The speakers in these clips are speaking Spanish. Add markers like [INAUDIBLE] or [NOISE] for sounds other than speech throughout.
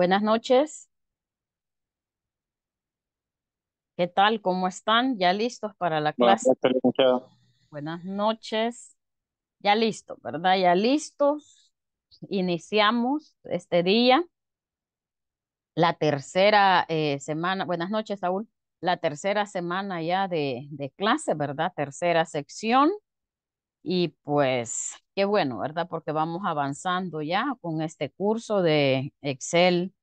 Buenas noches. ¿Qué tal? ¿Cómo están? ¿Ya listos para la clase? Buenas noches. Ya listo, ¿verdad? Ya listos. Iniciamos este día. La tercera eh, semana. Buenas noches, Saúl. La tercera semana ya de, de clase, ¿verdad? Tercera sección. Y pues qué bueno, ¿verdad? Porque vamos avanzando ya con este curso de Excel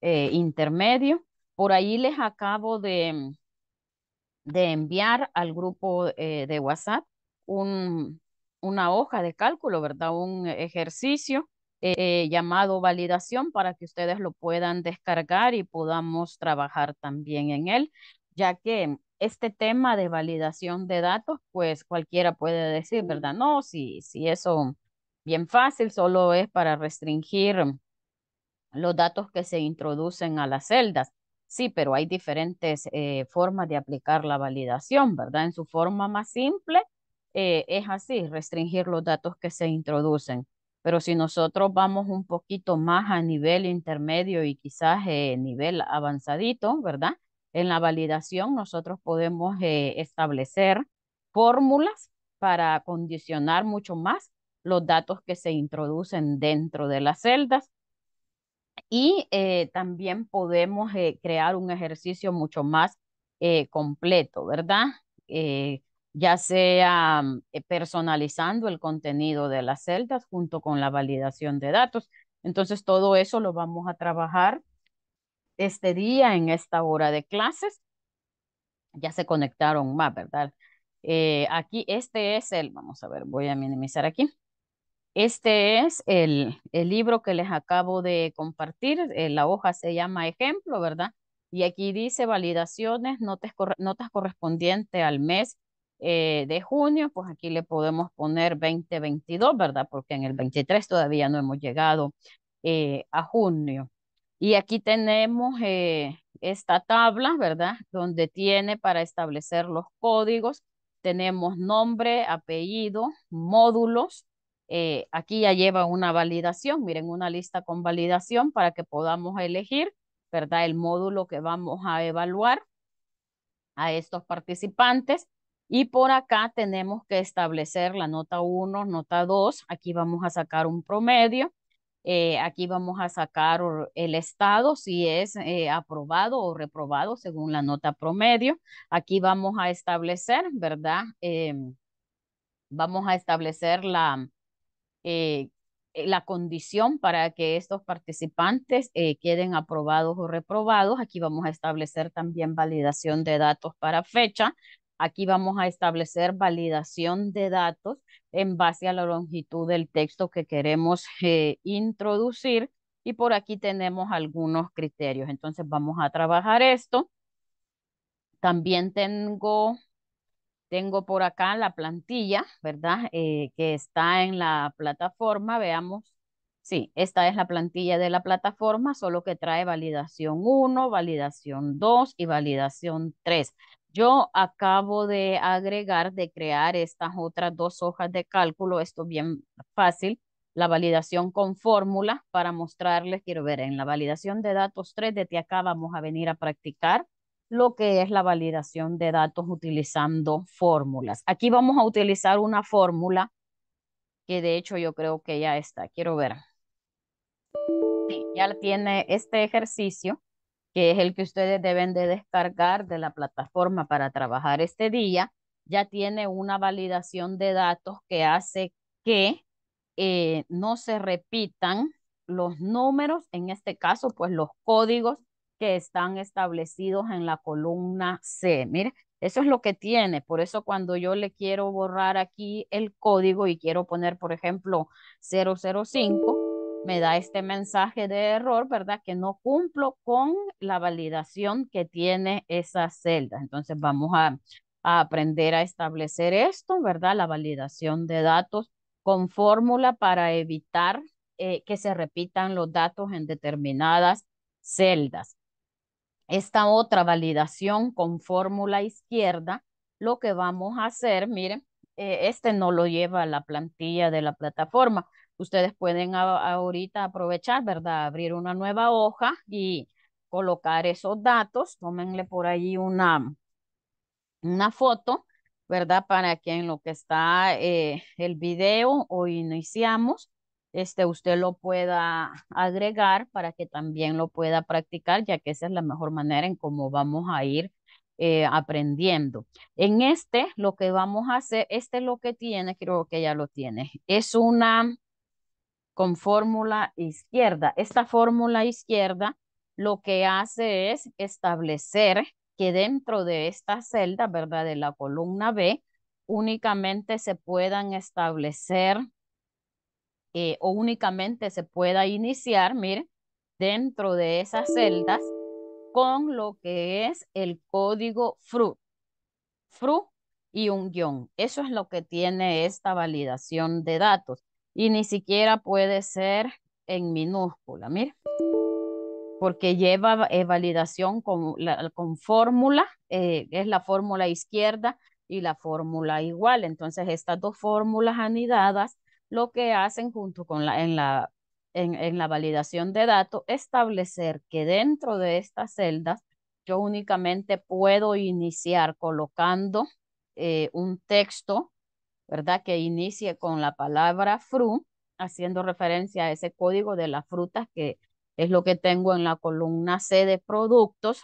eh, intermedio. Por ahí les acabo de, de enviar al grupo eh, de WhatsApp un, una hoja de cálculo, ¿verdad? Un ejercicio eh, llamado validación para que ustedes lo puedan descargar y podamos trabajar también en él, ya que este tema de validación de datos, pues cualquiera puede decir, ¿verdad? No, si, si eso bien fácil, solo es para restringir los datos que se introducen a las celdas. Sí, pero hay diferentes eh, formas de aplicar la validación, ¿verdad? En su forma más simple eh, es así, restringir los datos que se introducen. Pero si nosotros vamos un poquito más a nivel intermedio y quizás eh, nivel avanzadito, ¿verdad? En la validación nosotros podemos eh, establecer fórmulas para condicionar mucho más los datos que se introducen dentro de las celdas y eh, también podemos eh, crear un ejercicio mucho más completo, ¿verdad? ya sea mm, personalizando el contenido de las celdas junto con la validación de datos. Entonces todo eso lo vamos a trabajar este día, en esta hora de clases. Ya se conectaron más, ¿verdad? Eh, aquí, este es el, vamos a ver, voy a minimizar aquí. Este es el, el libro que les acabo de compartir. Eh, la hoja se llama ejemplo, ¿verdad? Y aquí dice validaciones, notas, notas correspondientes al mes eh, de junio. Pues aquí le podemos poner 2022, ¿verdad? Porque en el 23 todavía no hemos llegado a junio. Y aquí tenemos eh, esta tabla, ¿verdad? Donde tiene para establecer los códigos. Tenemos nombre, apellido, módulos. Eh, aquí ya lleva una validación. Miren, una lista con validación para que podamos elegir, ¿verdad? El módulo que vamos a evaluar a estos participantes. Y por acá tenemos que establecer la nota 1, nota 2. Aquí vamos a sacar un promedio. Eh, aquí vamos a sacar el estado, si es eh, aprobado o reprobado según la nota promedio. Aquí vamos a establecer, ¿verdad? Em, vamos a establecer la, eh, la condición para que estos participantes queden aprobados o reprobados. Aquí vamos a establecer también validación de datos para fecha. Aquí vamos a establecer validación de datos en base a la longitud del texto que queremos eh, introducir y por aquí tenemos algunos criterios. Entonces vamos a trabajar esto. También tengo, tengo por acá la plantilla, ¿verdad? Eh, que está en la plataforma. Veamos Sí, esta es la plantilla de la plataforma, solo que trae validación 1, validación 2 y validación 3. Yo acabo de agregar, de crear estas otras dos hojas de cálculo. Esto es bien fácil. La validación con fórmulas para mostrarles, quiero ver, en la validación de datos 3 de acá vamos a venir a practicar lo que es la validación de datos utilizando fórmulas. Aquí vamos a utilizar una fórmula que de hecho yo creo que ya está. Quiero ver. ya tiene este ejercicio que es el que ustedes deben de descargar de la plataforma para trabajar este día, ya tiene una validación de datos que hace que eh, no se repitan los números, en este caso, pues los códigos que están establecidos en la columna C. Mire, eso es lo que tiene. Por eso cuando yo le quiero borrar aquí el código y quiero poner, por ejemplo, 005, me da este mensaje de error, ¿verdad? Que no cumplo con la validación que tiene esa celda. Entonces vamos a, aprender a establecer esto, ¿verdad? La validación de datos con fórmula para evitar eh, que se repitan los datos en determinadas celdas. Esta otra validación con fórmula izquierda, lo que vamos a hacer, miren, eh, este no lo lleva a la plantilla de la plataforma, ustedes pueden ahorita aprovechar, ¿verdad? Abrir una nueva hoja y colocar esos datos. Tómenle por ahí una, una foto, ¿verdad? Para que en lo que está eh, el video o iniciamos, este, usted lo pueda agregar para que también lo pueda practicar, ya que esa es la mejor manera en cómo vamos a ir eh, aprendiendo. En este, lo que vamos a hacer, este es lo que tiene, creo que ya lo tiene, es una con fórmula izquierda. Esta fórmula izquierda lo que hace es establecer que dentro de esta celda, ¿verdad? De la columna B, únicamente se puedan establecer eh, o únicamente se pueda iniciar, mire, dentro de esas celdas con lo que es el código FRU. FRU y un guión. Eso es lo que tiene esta validación de datos y ni siquiera puede ser en minúscula, mira, porque lleva eh, validación con, con fórmula, eh, es la fórmula izquierda y la fórmula igual. Entonces, estas dos fórmulas anidadas lo que hacen junto con la, en la, en, la validación de datos, establecer que dentro de estas celdas yo únicamente puedo iniciar colocando eh, un texto ¿verdad? Que inicie con la palabra fru, haciendo referencia a ese código de las frutas que es lo que tengo en la columna C de productos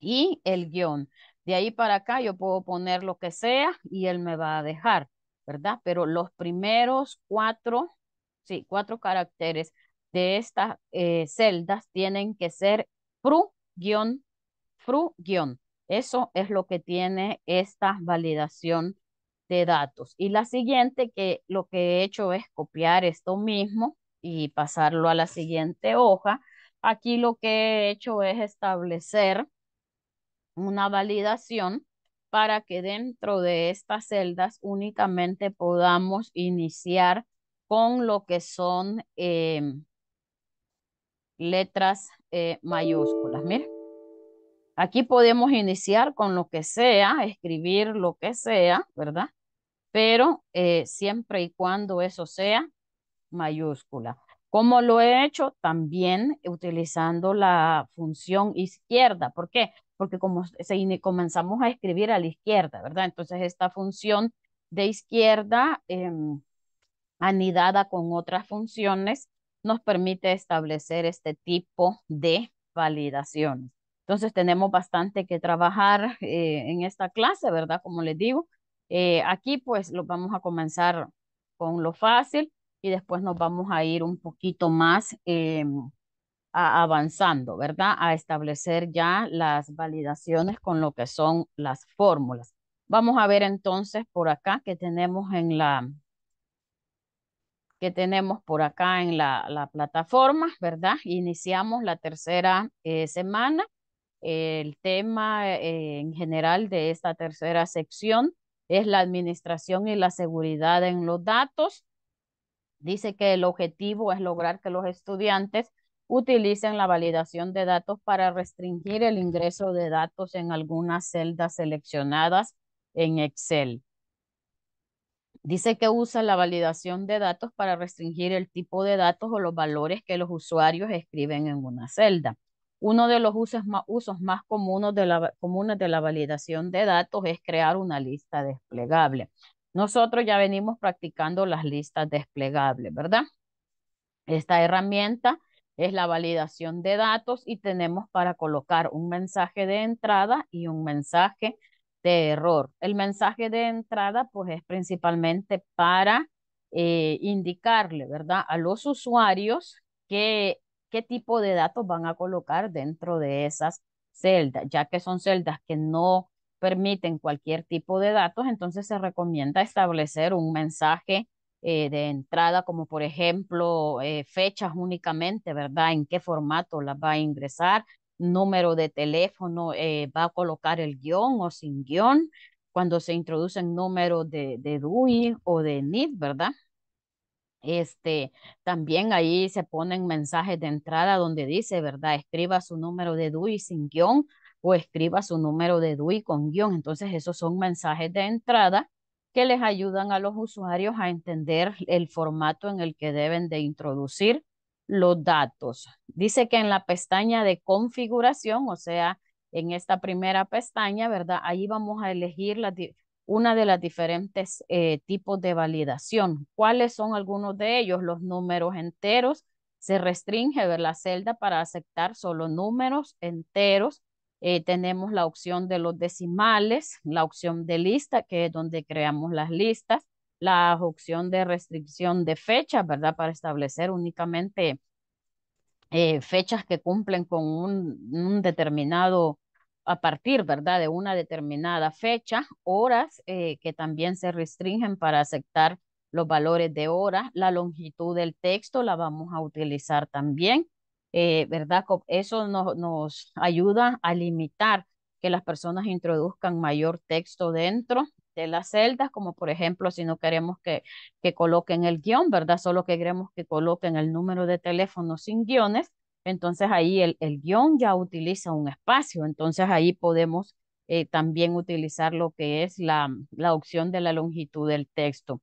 y el guión. De ahí para acá yo puedo poner lo que sea y él me va a dejar, ¿verdad? Pero los primeros cuatro, sí, cuatro caracteres de estas eh, celdas tienen que ser fru, guión, fru, guión. Eso es lo que tiene esta validación de datos. Y la siguiente, que lo que he hecho es copiar esto mismo y pasarlo a la siguiente hoja. Aquí lo que he hecho es establecer una validación para que dentro de estas celdas únicamente podamos iniciar con lo que son em, letras eh, mayúsculas. Miren. Aquí podemos iniciar con lo que sea, escribir lo que sea, ¿verdad? Pero eh, siempre y cuando eso sea mayúscula. ¿Cómo lo he hecho? También utilizando la función izquierda. ¿Por qué? Porque como se comenzamos a escribir a la izquierda, ¿verdad? Entonces esta función de izquierda em, anidada con otras funciones nos permite establecer este tipo de validaciones. Entonces tenemos bastante que trabajar eh, en esta clase, ¿verdad? Como les digo, eh, aquí pues lo vamos a comenzar con lo fácil y después nos vamos a ir un poquito más em, avanzando, ¿verdad? A establecer ya las validaciones con lo que son las fórmulas. Vamos a ver entonces por acá que tenemos en la que tenemos por acá en la, la plataforma, ¿verdad? Iniciamos la tercera eh, semana el tema eh, en general de esta tercera sección es la administración y la seguridad en los datos. Dice que el objetivo es lograr que los estudiantes utilicen la validación de datos para restringir el ingreso de datos en algunas celdas seleccionadas en Excel. Dice que usa la validación de datos para restringir el tipo de datos o los valores que los usuarios escriben en una celda. Uno de los usos más, comunes, de la, de la validación de datos es crear una lista desplegable. Nosotros ya venimos practicando las listas desplegables, ¿verdad? Esta herramienta es la validación de datos y tenemos para colocar un mensaje de entrada y un mensaje de error. El mensaje de entrada pues es principalmente para eh, indicarle, ¿verdad? A los usuarios que qué tipo de datos van a colocar dentro de esas celdas, ya que son celdas que no permiten cualquier tipo de datos, entonces se recomienda establecer un mensaje eh, de entrada, como por ejemplo eh, fechas únicamente, ¿verdad? ¿En qué formato las va a ingresar? número de teléfono, eh, va a colocar el guión o sin guión, cuando se introducen números de, de DUI o de NID, ¿verdad? Este, también ahí se ponen mensajes de entrada donde dice, ¿verdad? Escriba su número de DUI sin guión o escriba su número de DUI con guión. Entonces, esos son mensajes de entrada que les ayudan a los usuarios a entender el formato en el que deben de introducir los datos. Dice que en la pestaña de configuración, o sea, en esta primera pestaña, ¿verdad? Ahí vamos a elegir las, una de las diferentes eh, tipos de validación. ¿Cuáles son algunos de ellos? Los números enteros. Se restringe ver la celda para aceptar solo números enteros. Eh, tenemos la opción de los decimales, la opción de lista, que es donde creamos las listas, la opción de restricción de fechas, ¿verdad? Para establecer únicamente eh, fechas que cumplen con un determinado a partir, ¿verdad?, de una determinada fecha, horas eh, que también se restringen para aceptar los valores de hora, la longitud del texto la vamos a utilizar también, eh, ¿verdad? Eso no, nos ayuda a limitar que las personas introduzcan mayor texto dentro de las celdas, como por ejemplo si no queremos que, que coloquen el guión, ¿verdad? Solo queremos que coloquen el número de teléfono sin guiones, entonces ahí el, guión ya utiliza un espacio, entonces ahí podemos eh, también utilizar lo que es la, opción de la longitud del texto.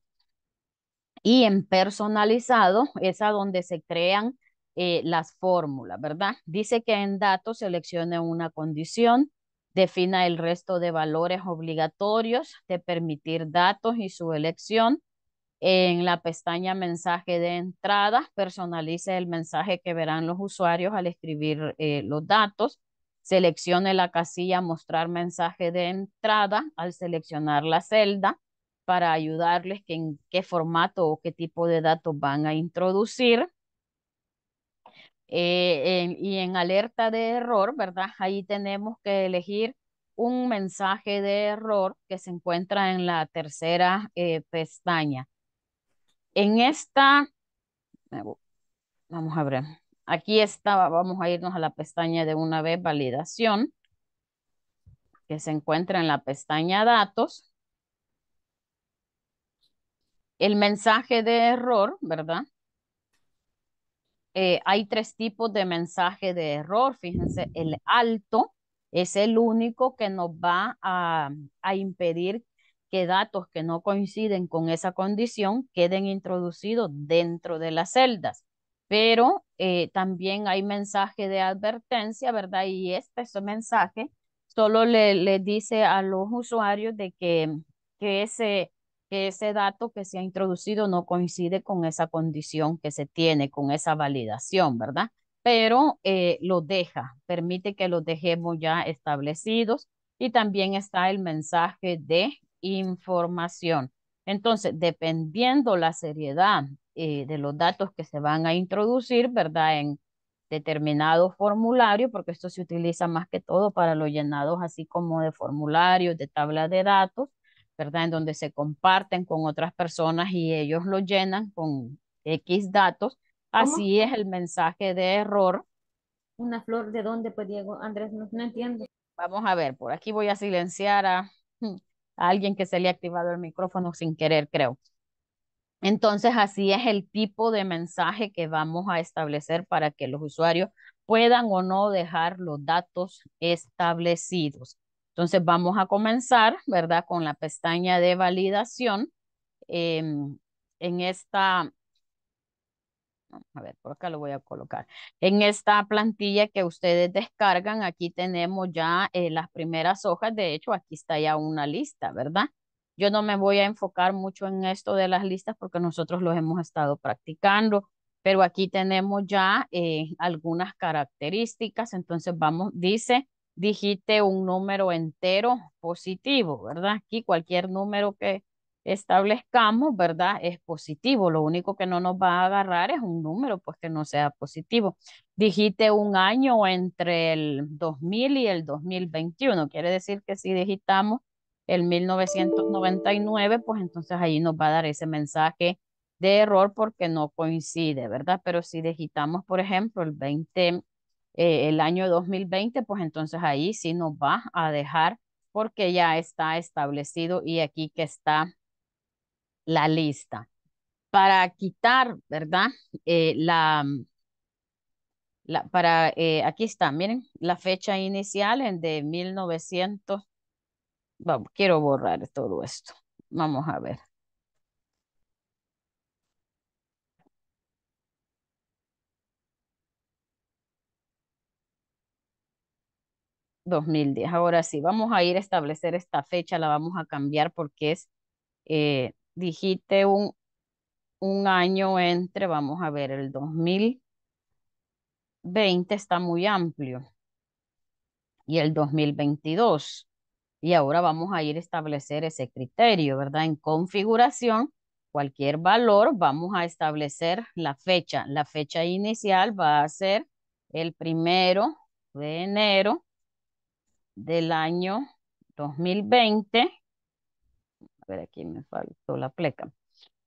Y en personalizado es a donde se crean eh, las fórmulas, ¿verdad? Dice que en datos seleccione una condición, defina el resto de valores obligatorios de permitir datos y su elección, en la pestaña mensaje de entrada, personalice el mensaje que verán los usuarios al escribir eh, los datos. Seleccione la casilla mostrar mensaje de entrada al seleccionar la celda para ayudarles que en qué formato o qué tipo de datos van a introducir. Eh, y en alerta de error, ¿verdad? Ahí tenemos que elegir un mensaje de error que se encuentra en la tercera eh, pestaña. En esta, vamos a ver, aquí está, vamos a irnos a la pestaña de una vez, validación, que se encuentra en la pestaña datos. El mensaje de error, ¿verdad? Eh, hay tres tipos de mensaje de error. Fíjense, el alto es el único que nos va a, a impedir que datos que no coinciden con esa condición queden introducidos dentro de las celdas. Pero eh, también hay mensaje de advertencia, ¿verdad? Y este, mensaje solo le, dice a los usuarios de que, que, ese, ese dato que se ha introducido no coincide con esa condición que se tiene, con esa validación, ¿verdad? Pero eh, lo deja, permite que los dejemos ya establecidos y también está el mensaje de información. Entonces, dependiendo la seriedad eh, de los datos que se van a introducir, ¿verdad? En determinado formulario, porque esto se utiliza más que todo para los llenados, así como de formularios, de tablas de datos, ¿verdad? En donde se comparten con otras personas y ellos lo llenan con X datos. Así es el mensaje de error. ¿Una flor de dónde, pues, Diego? Andrés, no, no entiendo. Vamos a ver, por aquí voy a silenciar a alguien que se le ha activado el micrófono sin querer, creo. Entonces, así es el tipo de mensaje que vamos a establecer para que los usuarios puedan o no dejar los datos establecidos. Entonces, vamos a comenzar, ¿verdad? Con la pestaña de validación. Em, en esta a ver, por acá lo voy a colocar. En esta plantilla que ustedes descargan, aquí tenemos ya eh, las primeras hojas. De hecho, aquí está ya una lista, ¿verdad? Yo no me voy a enfocar mucho en esto de las listas porque nosotros los hemos estado practicando, pero aquí tenemos ya eh, algunas características. Entonces, vamos, dice, digite un número entero positivo, ¿verdad? Aquí cualquier número que establezcamos, ¿verdad? Es positivo. Lo único que no nos va a agarrar es un número, pues que no sea positivo. digite un año entre el 2000 y el 2021. Quiere decir que si digitamos el 1999, pues entonces ahí nos va a dar ese mensaje de error porque no coincide, ¿verdad? Pero si digitamos, por ejemplo, el 20, eh, el año 2020, pues entonces ahí sí nos va a dejar porque ya está establecido y aquí que está la lista para quitar, ¿verdad? Eh, la, mm, la, para, eh, aquí está, miren, la fecha inicial en de 1900. Vamos, quiero borrar todo esto. Vamos a ver. ...2010, ahora sí, vamos a ir a establecer esta fecha... ...la vamos a cambiar porque es... Eh, digite un, un año entre, vamos a ver, el 2020 está muy amplio y el 2022. Y ahora vamos a ir a establecer ese criterio, ¿verdad? En configuración, cualquier valor, vamos a establecer la fecha. La fecha inicial va a ser el primero de enero del año 2020 ver, aquí me faltó la pleca.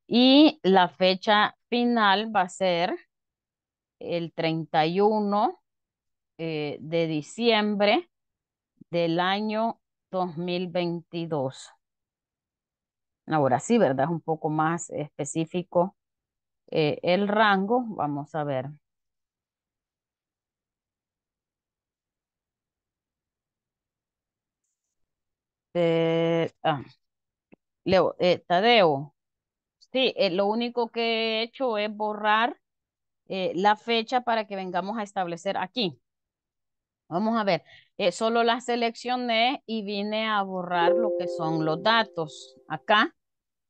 Y la fecha final va a ser el 31 eh, de diciembre del año 2022. Ahora sí, ¿verdad? Es un poco más específico eh, el rango. Vamos a ver. Eh, ah, Leo, eh, Tadeo, sí, eh, lo único que he hecho es borrar eh, la fecha para que vengamos a establecer aquí. Vamos a ver, solo la seleccioné y vine a borrar lo que son los datos. Acá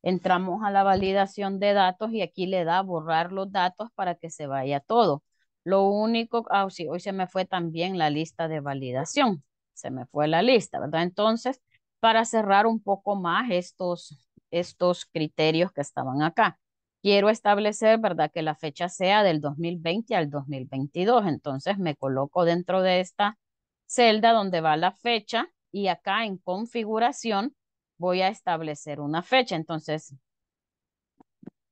entramos a la validación de datos y aquí le da borrar los datos para que se vaya todo. Lo único, ah, sí, hoy se me fue también la lista de validación. Se me fue la lista, ¿verdad? Entonces, para cerrar un poco más estos, estos criterios que estaban acá. Quiero establecer, ¿verdad?, que la fecha sea del 2020 al 2022. Entonces me coloco dentro de esta celda donde va la fecha y acá en configuración voy a establecer una fecha. Entonces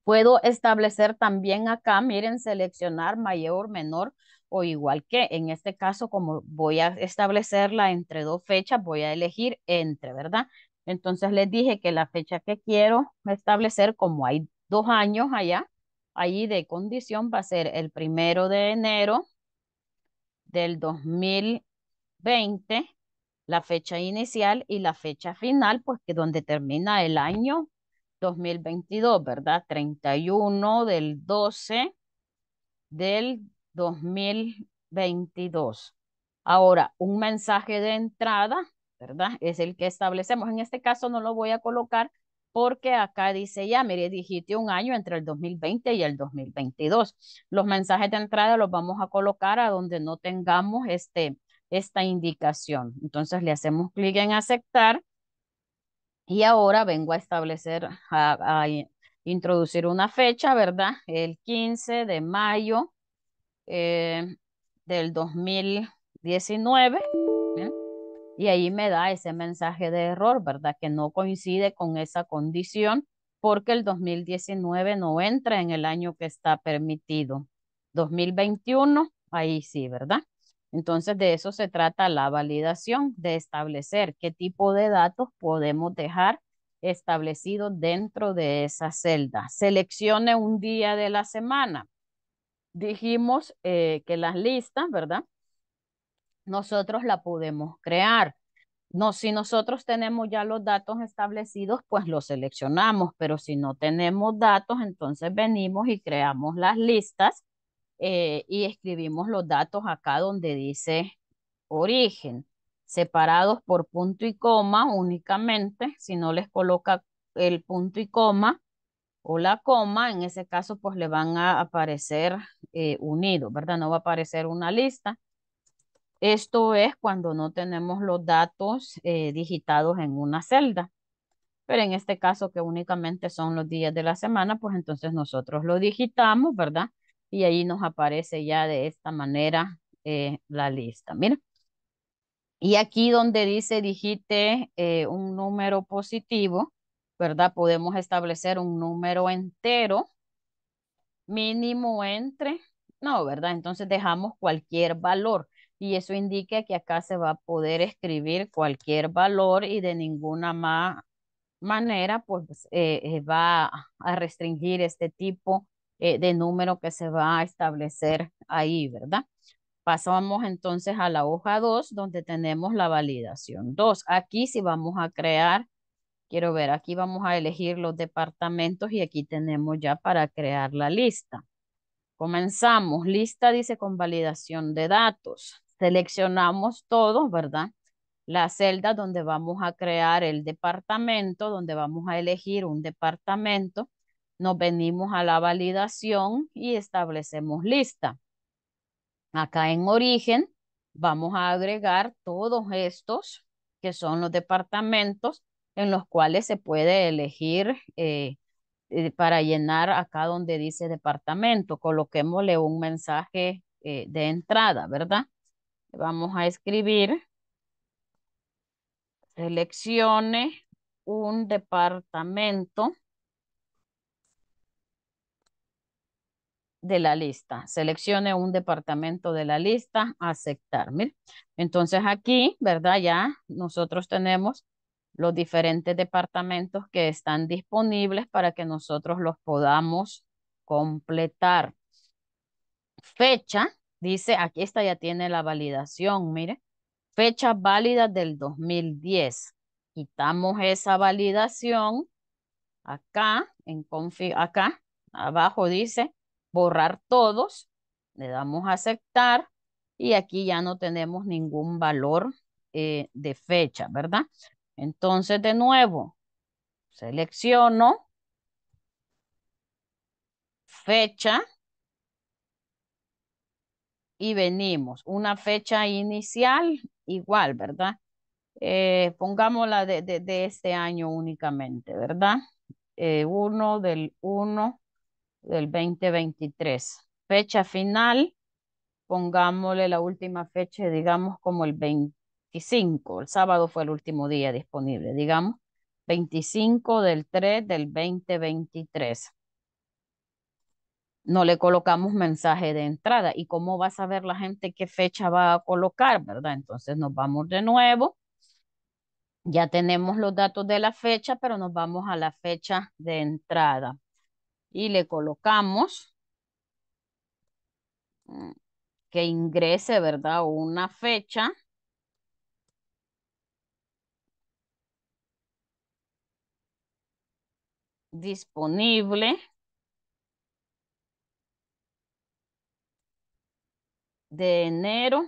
puedo establecer también acá, miren, seleccionar mayor, menor, o igual que en este caso, como voy a establecerla entre dos fechas, voy a elegir entre, ¿verdad? Entonces les dije que la fecha que quiero establecer, como hay dos años allá, ahí de condición va a ser el primero de enero del 2020, la fecha inicial y la fecha final, pues que donde termina el año 2022, ¿verdad? 31 del 12 del 2022. Ahora, un mensaje de entrada, ¿verdad? Es el que establecemos. En este caso no lo voy a colocar porque acá dice ya, mire, dijiste un año entre el 2020 y el 2022. Los mensajes de entrada los vamos a colocar a donde no tengamos este, esta indicación. Entonces le hacemos clic en aceptar y ahora vengo a establecer, a, a introducir una fecha, ¿verdad? El 15 de mayo eh, del 2019 y ahí me da ese mensaje de error, ¿verdad? Que no coincide con esa condición porque el 2019 no entra en el año que está permitido. 2021, ahí sí, ¿verdad? Entonces de eso se trata la validación, de establecer qué tipo de datos podemos dejar establecido dentro de esa celda. Seleccione un día de la semana dijimos eh, que las listas, ¿verdad? Nosotros la podemos crear. No, si nosotros tenemos ya los datos establecidos, pues los seleccionamos, pero si no tenemos datos, entonces venimos y creamos las listas eh, y escribimos los datos acá donde dice origen, separados por punto y coma únicamente, si no les coloca el punto y coma, o la coma, en ese caso pues le van a aparecer eh, unidos, ¿verdad? No va a aparecer una lista. Esto es cuando no tenemos los datos eh, digitados en una celda. Pero en este caso que únicamente son los días de la semana, pues entonces nosotros lo digitamos, ¿verdad? Y ahí nos aparece ya de esta manera eh, la lista. Mira. Y aquí donde dice digite un número positivo, ¿verdad? Podemos establecer un número entero mínimo entre, no, ¿verdad? Entonces dejamos cualquier valor y eso indica que acá se va a poder escribir cualquier valor y de ninguna más manera pues eh, eh, va a restringir este tipo eh, de número que se va a establecer ahí, ¿verdad? Pasamos entonces a la hoja 2 donde tenemos la validación 2. Aquí sí vamos a crear Quiero ver, aquí vamos a elegir los departamentos y aquí tenemos ya para crear la lista. Comenzamos. Lista dice con validación de datos. Seleccionamos todos, ¿verdad? La celda donde vamos a crear el departamento, donde vamos a elegir un departamento. Nos venimos a la validación y establecemos lista. Acá en origen vamos a agregar todos estos que son los departamentos en los cuales se puede elegir eh, eh, para llenar acá donde dice departamento. Coloquémosle un mensaje eh, de entrada, ¿verdad? Vamos a escribir, seleccione un departamento de la lista. Seleccione un departamento de la lista, aceptar. Entonces aquí, ¿verdad? Ya nosotros tenemos los diferentes departamentos que están disponibles para que nosotros los podamos completar. Fecha, dice, aquí esta ya tiene la validación, mire, fecha válida del 2010. Quitamos esa validación acá, en acá, abajo dice borrar todos, le damos a aceptar y aquí ya no tenemos ningún valor eh, de fecha, ¿verdad? Entonces, de nuevo, selecciono fecha y venimos. Una fecha inicial, igual, ¿verdad? Eh, pongámosla de, este año únicamente, ¿verdad? 1 eh, del 1 del 2023. Fecha final, pongámosle la última fecha, digamos como el 20 el sábado fue el último día disponible, digamos, 25 del 3 del 2023. No le colocamos mensaje de entrada. ¿Y cómo va a saber la gente qué fecha va a colocar, verdad? Entonces nos vamos de nuevo. Ya tenemos los datos de la fecha, pero nos vamos a la fecha de entrada. Y le colocamos mm, que ingrese, ¿verdad? Una fecha disponible de enero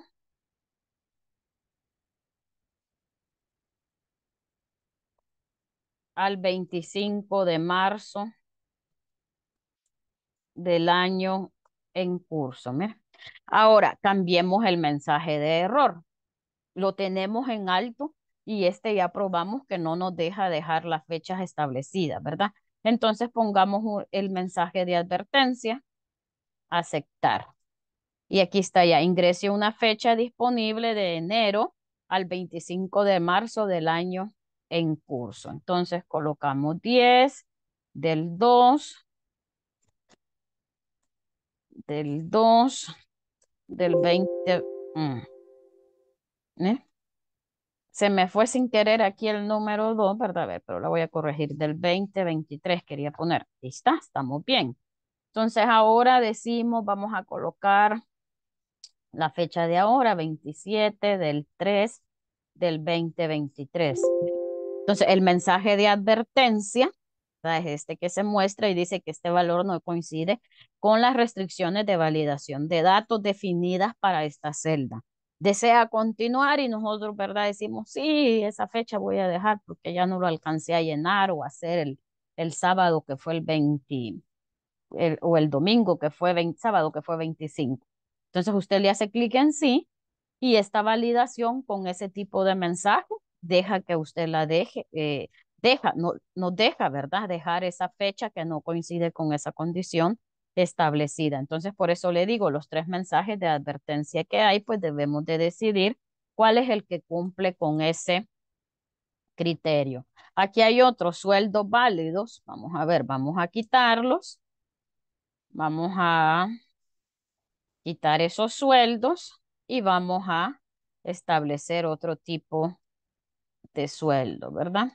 al 25 de marzo del año en curso. Ahora, cambiemos el mensaje de error. Lo tenemos en alto y este ya probamos que no nos deja dejar las fechas establecidas, ¿verdad? Entonces pongamos el mensaje de advertencia, aceptar. Y aquí está ya, Ingreso una fecha disponible de enero al 25 de marzo del año en curso. Entonces colocamos 10 del 2, del 2, del 20 se me fue sin querer aquí el número 2, ¿verdad? ver, pero la voy a corregir del 2023 quería poner. Ahí está, estamos bien. Entonces ahora decimos, vamos a colocar la fecha de ahora, 27 del 3 del 2023. Entonces el mensaje de advertencia es este que se muestra y dice que este valor no coincide con las restricciones de validación de datos definidas para esta celda desea continuar y nosotros, ¿verdad? Decimos, sí, esa fecha voy a dejar porque ya no lo alcancé a llenar o hacer el, el sábado que fue el 20, o el domingo que fue sábado que fue 25. Entonces usted le hace clic en sí y esta validación con ese tipo de mensaje deja que usted la deje, eh, deja, no, no deja, ¿verdad? Dejar esa fecha que no coincide con esa condición establecida. Entonces, por eso le digo, los tres mensajes de advertencia que hay, pues debemos de decidir cuál es el que cumple con ese criterio. Aquí hay otros sueldos válidos. Vamos a ver, vamos a quitarlos. Vamos a quitar esos sueldos y vamos a establecer otro tipo de sueldo, ¿verdad?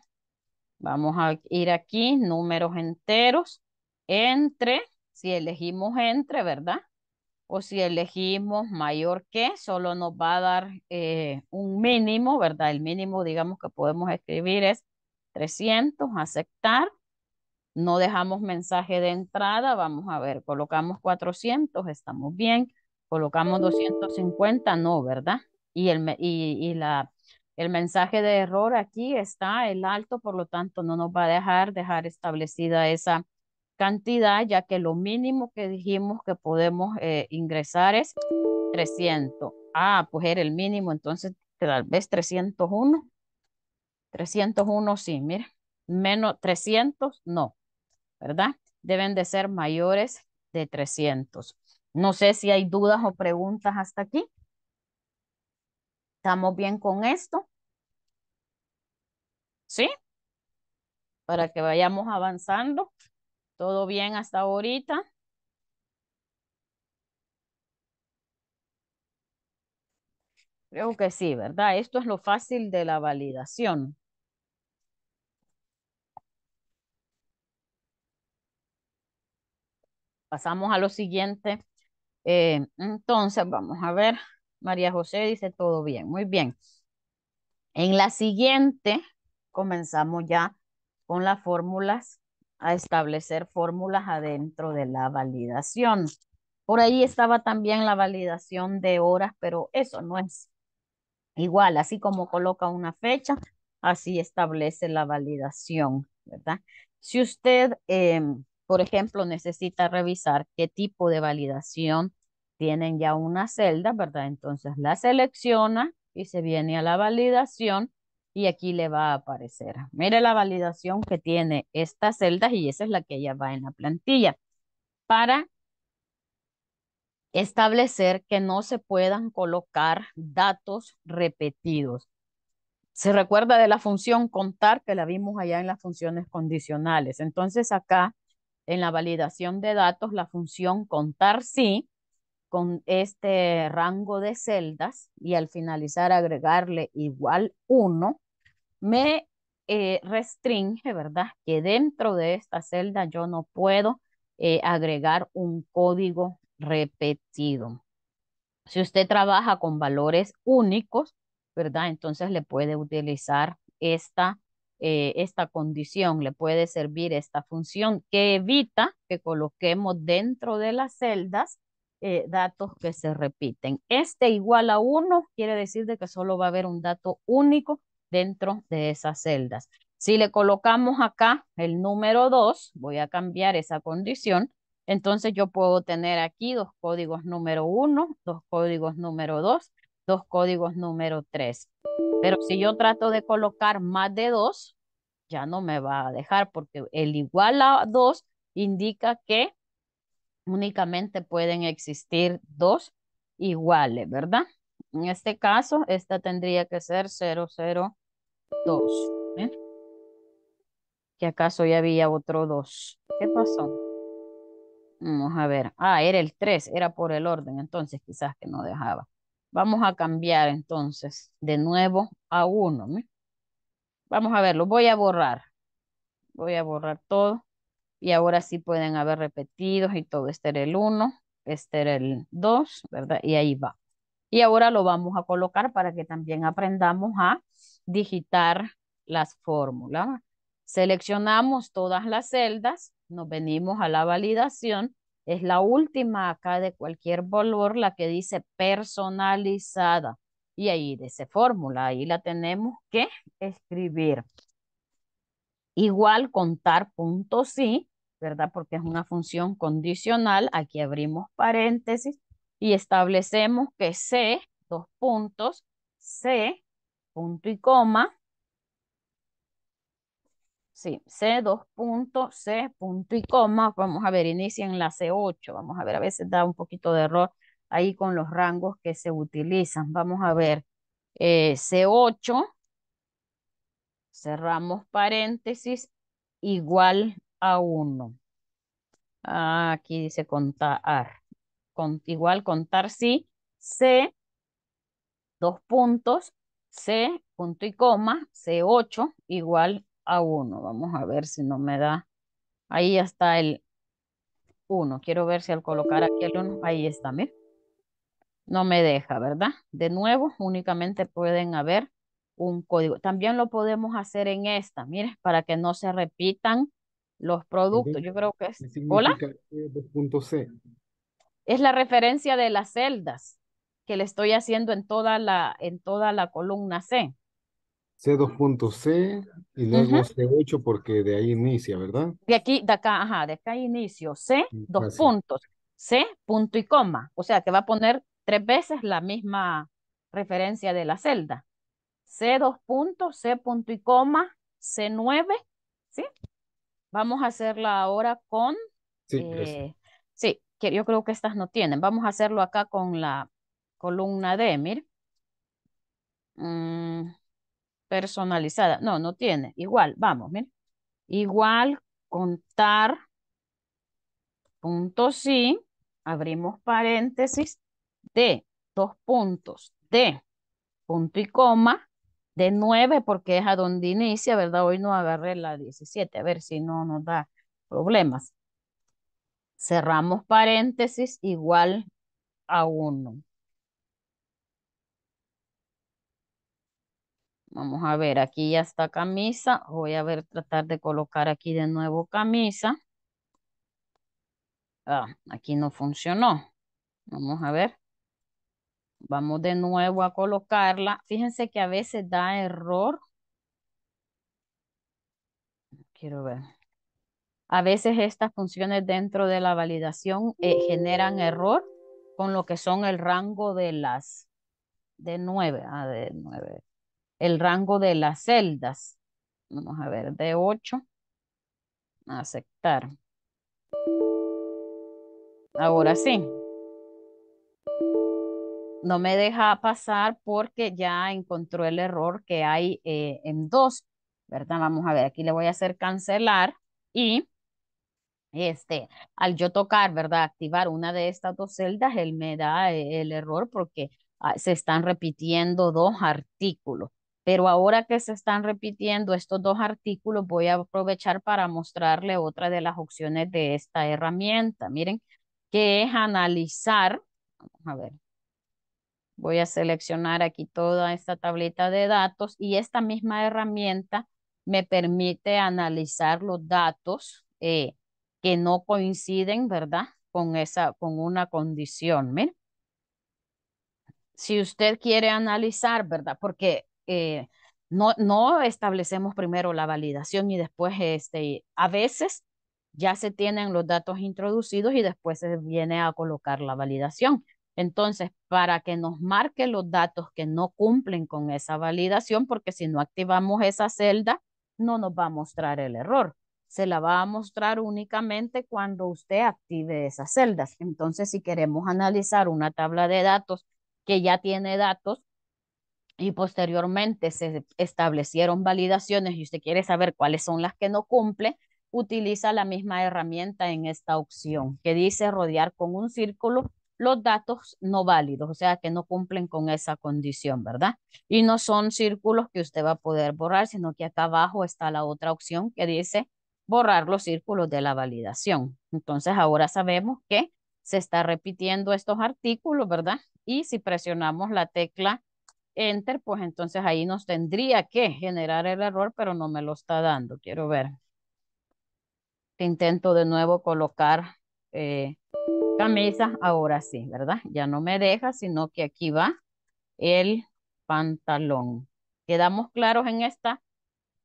Vamos a ir aquí, números enteros, entre si elegimos entre, ¿verdad? O si elegimos mayor que, solo nos va a dar eh, un mínimo, ¿verdad? El mínimo, digamos, que podemos escribir es 300, aceptar. No dejamos mensaje de entrada, vamos a ver, colocamos 400, estamos bien. Colocamos 250, no, ¿verdad? Y el, y la, el mensaje de error aquí está el alto, por lo tanto no nos va a dejar dejar establecida esa cantidad, ya que lo mínimo que dijimos que podemos eh, ingresar es 300. Ah, pues era el mínimo, entonces tal vez 301. 301 sí, mira, menos 300 no, ¿verdad? Deben de ser mayores de 300. No sé si hay dudas o preguntas hasta aquí. ¿Estamos bien con esto? ¿Sí? Para que vayamos avanzando. Todo bien hasta ahorita. Creo que sí, ¿verdad? Esto es lo fácil de la validación. Pasamos a lo siguiente. Eh, entonces, vamos a ver. María José dice todo bien. Muy bien. En la siguiente, comenzamos ya con las fórmulas a establecer fórmulas adentro de la validación. Por ahí estaba también la validación de horas, pero eso no es igual. Así como coloca una fecha, así establece la validación, ¿verdad? Si usted, em, por ejemplo, necesita revisar qué tipo de validación tienen ya una celda, ¿verdad? Entonces la selecciona y se viene a la validación y aquí le va a aparecer. Mire la validación que tiene estas celdas y esa es la que ya va en la plantilla para establecer que no se puedan colocar datos repetidos. Se recuerda de la función contar que la vimos allá en las funciones condicionales. Entonces acá en la validación de datos la función contar sí con este rango de celdas y al finalizar agregarle igual uno, me eh, restringe, ¿verdad? Que dentro de esta celda yo no puedo eh, agregar un código repetido. Si usted trabaja con valores únicos, ¿verdad? Entonces le puede utilizar esta, eh, esta condición, le puede servir esta función que evita que coloquemos dentro de las celdas eh, datos que se repiten. Este igual a 1 quiere decir de que solo va a haber un dato único dentro de esas celdas. Si le colocamos acá el número 2, voy a cambiar esa condición, entonces yo puedo tener aquí dos códigos número 1, dos códigos número 2, dos códigos número 3. Pero si yo trato de colocar más de 2, ya no me va a dejar porque el igual a 2 indica que únicamente pueden existir dos iguales, ¿verdad? En este caso, esta tendría que ser 002. ¿Qué ¿eh? ¿Que acaso ya había otro 2? ¿Qué pasó? Vamos a ver. Ah, era el 3, era por el orden, entonces quizás que no dejaba. Vamos a cambiar entonces de nuevo a 1. ¿eh? Vamos a verlo, voy a borrar. Voy a borrar todo y ahora sí pueden haber repetidos y todo. Este era el 1, este era el 2, ¿verdad? Y ahí va. Y ahora lo vamos a colocar para que también aprendamos a digitar las fórmulas. Seleccionamos todas las celdas, nos venimos a la validación. Es la última acá de cualquier valor, la que dice personalizada. Y ahí dice fórmula, ahí la tenemos que escribir. Igual contar punto sí, ¿verdad? Porque es una función condicional. Aquí abrimos paréntesis y establecemos que C, dos puntos, C, punto y coma. Sí, C, dos puntos, C, punto y coma. Vamos a ver, inicia en la C8. Vamos a ver, a veces da un poquito de error ahí con los rangos que se utilizan. Vamos a ver, eh, C8, cerramos paréntesis, igual a 1. Ah, aquí dice contar. Con, igual contar sí. C, dos puntos, C, punto y coma, C8, igual a 1. Vamos a ver si no me da. Ahí ya está el 1. Quiero ver si al colocar aquí el 1, ahí está, mira. No me deja, ¿verdad? De nuevo, únicamente pueden haber un código. También lo podemos hacer en esta, mire, para que no se repitan los productos. Yo creo que es... ¿Hola? E C. Es la referencia de las celdas que le estoy haciendo en toda la, en toda la columna C. C2.C y luego C8 porque de ahí inicia, ¿verdad? De aquí, de acá, ajá, de acá inicio. C, mm, dos puntos. C, punto y coma. O sea que va a poner tres veces la misma referencia de la celda. C dos puntos, C punto y coma, C9, ¿sí? Vamos a hacerla ahora con... Sí, eh, sí yo creo que estas no tienen. Vamos a hacerlo acá con la columna D, mire. Mm, personalizada. No, no tiene. Igual, vamos, mire. Igual, contar, punto sí, abrimos paréntesis, D, dos puntos, D, punto y coma, de 9 porque es a donde inicia, ¿verdad? Hoy no agarré la 17, a ver si no nos da problemas. Cerramos paréntesis igual a 1. Vamos a ver, aquí ya está camisa. Voy a ver, tratar de colocar aquí de nuevo camisa. Ah, aquí no funcionó. Vamos a ver. Vamos de nuevo a colocarla. Fíjense que a veces da error. Quiero ver. A veces estas funciones dentro de la validación eh, generan error con lo que son el rango de las de 9, ah, de nueve, el rango de las celdas. Vamos a ver, de 8, aceptar. Ahora sí, no me deja pasar porque ya encontró el error que hay eh, en dos, ¿verdad? Vamos a ver, aquí le voy a hacer cancelar y este, al yo tocar, ¿verdad? Activar una de estas dos celdas, él me da eh, el error porque ah, se están repitiendo dos artículos. Pero ahora que se están repitiendo estos dos artículos, voy a aprovechar para mostrarle otra de las opciones de esta herramienta. Miren, que es analizar, vamos a ver, Voy a seleccionar aquí toda esta tablita de datos y esta misma herramienta me permite analizar los datos eh, que no coinciden, ¿verdad? Con, esa, con una condición. Si usted quiere analizar, ¿verdad? Porque eh, no, no establecemos primero la validación y después este, a veces ya se tienen los datos introducidos y después se viene a colocar la validación. Entonces, para que nos marque los datos que no cumplen con esa validación, porque si no activamos esa celda, no nos va a mostrar el error. Se la va a mostrar únicamente cuando usted active esas celdas. Entonces, si queremos analizar una tabla de datos que ya tiene datos y posteriormente se establecieron validaciones y usted quiere saber cuáles son las que no cumple, utiliza la misma herramienta en esta opción que dice rodear con un círculo los datos no válidos, o sea, que no cumplen con esa condición, ¿verdad? Y no son círculos que usted va a poder borrar, sino que acá abajo está la otra opción que dice borrar los círculos de la validación. Entonces, ahora sabemos que se está repitiendo estos artículos, ¿verdad? Y si presionamos la tecla Enter, pues entonces ahí nos tendría que generar el error, pero no me lo está dando. Quiero ver. Intento de nuevo colocar... Eh, camisa, ahora sí, ¿verdad? Ya no me deja, sino que aquí va el pantalón. ¿Quedamos claros en esta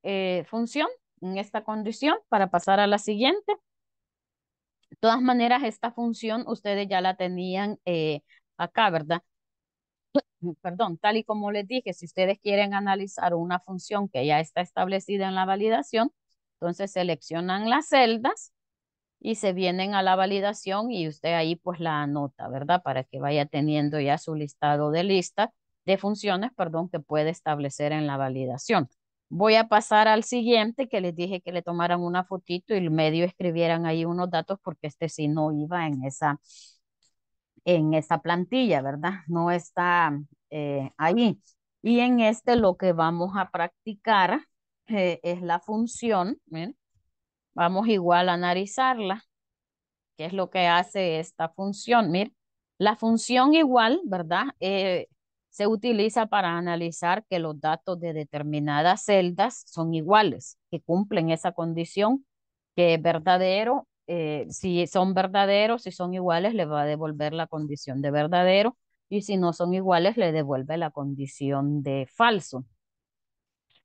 eh, función, en esta condición, para pasar a la siguiente? De todas maneras, esta función ustedes ya la tenían eh, acá, ¿verdad? [COUGHS] Perdón, tal y como les dije, si ustedes quieren analizar una función que ya está establecida en la validación, entonces seleccionan las celdas y se vienen a la validación y usted ahí pues la anota, ¿verdad? Para que vaya teniendo ya su listado de lista de funciones, perdón, que puede establecer en la validación. Voy a pasar al siguiente que les dije que le tomaran una fotito y medio escribieran ahí unos datos porque este sí no iba en esa, en esa plantilla, ¿verdad? No está eh, ahí. Y en este lo que vamos a practicar eh, es la función, ¿bien? Vamos igual a analizarla. ¿Qué es lo que hace esta función? mir la función igual, ¿verdad? Eh, se utiliza para analizar que los datos de determinadas celdas son iguales, que cumplen esa condición, que es verdadero. Eh, si son verdaderos, si son iguales, le va a devolver la condición de verdadero y si no son iguales, le devuelve la condición de falso.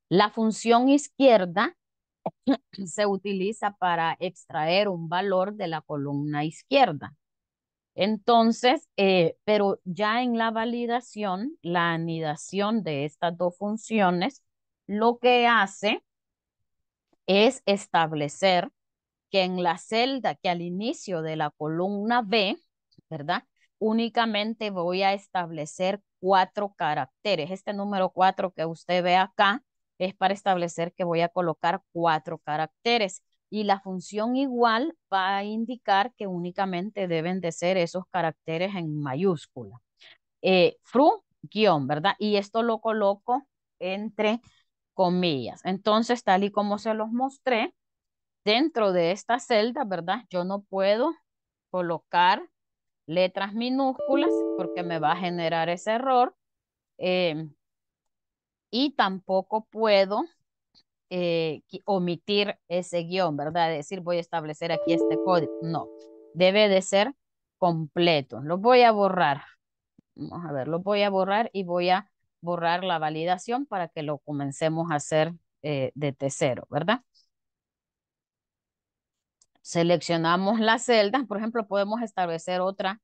La función izquierda [CLEARS THROAT] se utiliza para extraer un valor de la columna izquierda. Entonces, eh, pero ya en la validación, la anidación de estas dos funciones, lo que hace es establecer que en la celda que al inicio de la columna B, ¿verdad? Únicamente voy a establecer cuatro caracteres. Este número cuatro que usted ve acá es para establecer que voy a colocar cuatro caracteres y la función igual va a indicar que únicamente deben de ser esos caracteres en mayúscula. Eh, fru, guión, ¿verdad? Y esto lo coloco entre comillas. Entonces, tal y como se los mostré, dentro de esta celda, ¿verdad? Yo no puedo colocar letras minúsculas porque me va a generar ese error. Em, y tampoco puedo eh, omitir ese guión, ¿verdad? Decir voy a establecer aquí este código. No, debe de ser completo. Lo voy a borrar. Vamos a ver, lo voy a borrar y voy a borrar la validación para que lo comencemos a hacer de eh, desde cero, ¿verdad? Seleccionamos la celdas. Por ejemplo, podemos establecer otra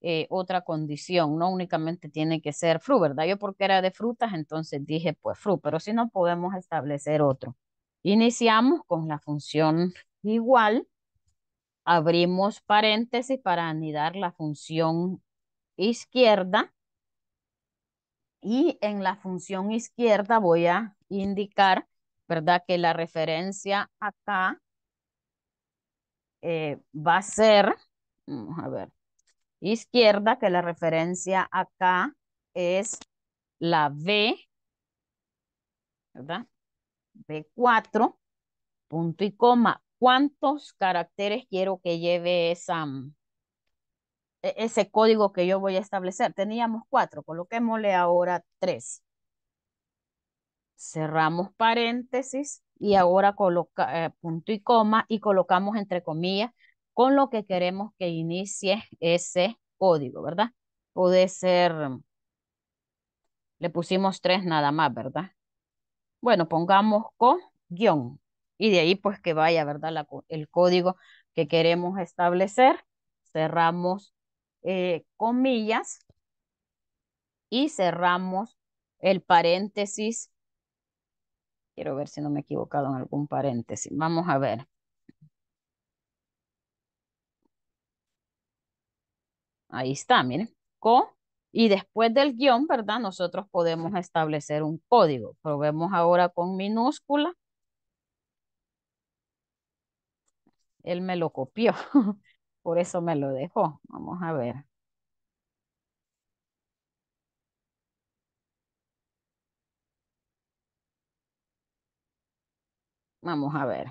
eh, otra condición, no únicamente tiene que ser fru, ¿verdad? Yo porque era de frutas, entonces dije pues fru, pero si no podemos establecer otro. Iniciamos con la función igual, abrimos paréntesis para anidar la función izquierda y en la función izquierda voy a indicar, ¿verdad? Que la referencia acá eh, va a ser, vamos a ver, izquierda, que la referencia acá es la B, ¿verdad? B4, punto y coma. ¿Cuántos caracteres quiero que lleve esa, mm, e-, ese código que yo voy a establecer? Teníamos cuatro, coloquémosle ahora tres. Cerramos paréntesis y ahora coloca eh, punto y coma y colocamos entre comillas con lo que queremos que inicie ese código, ¿verdad? Puede ser, le pusimos tres nada más, ¿verdad? Bueno, pongamos con guión y de ahí pues que vaya, ¿verdad? el código que queremos establecer. Cerramos eh, comillas y cerramos el paréntesis. Quiero ver si no me he equivocado en algún paréntesis. Vamos a ver. Ahí está, miren. Co. Y después del guión, ¿verdad? Nosotros podemos establecer un código. Probemos ahora con minúscula. Él me lo copió. [LAUGHS] Por eso me lo dejó. Vamos a ver. Vamos a ver.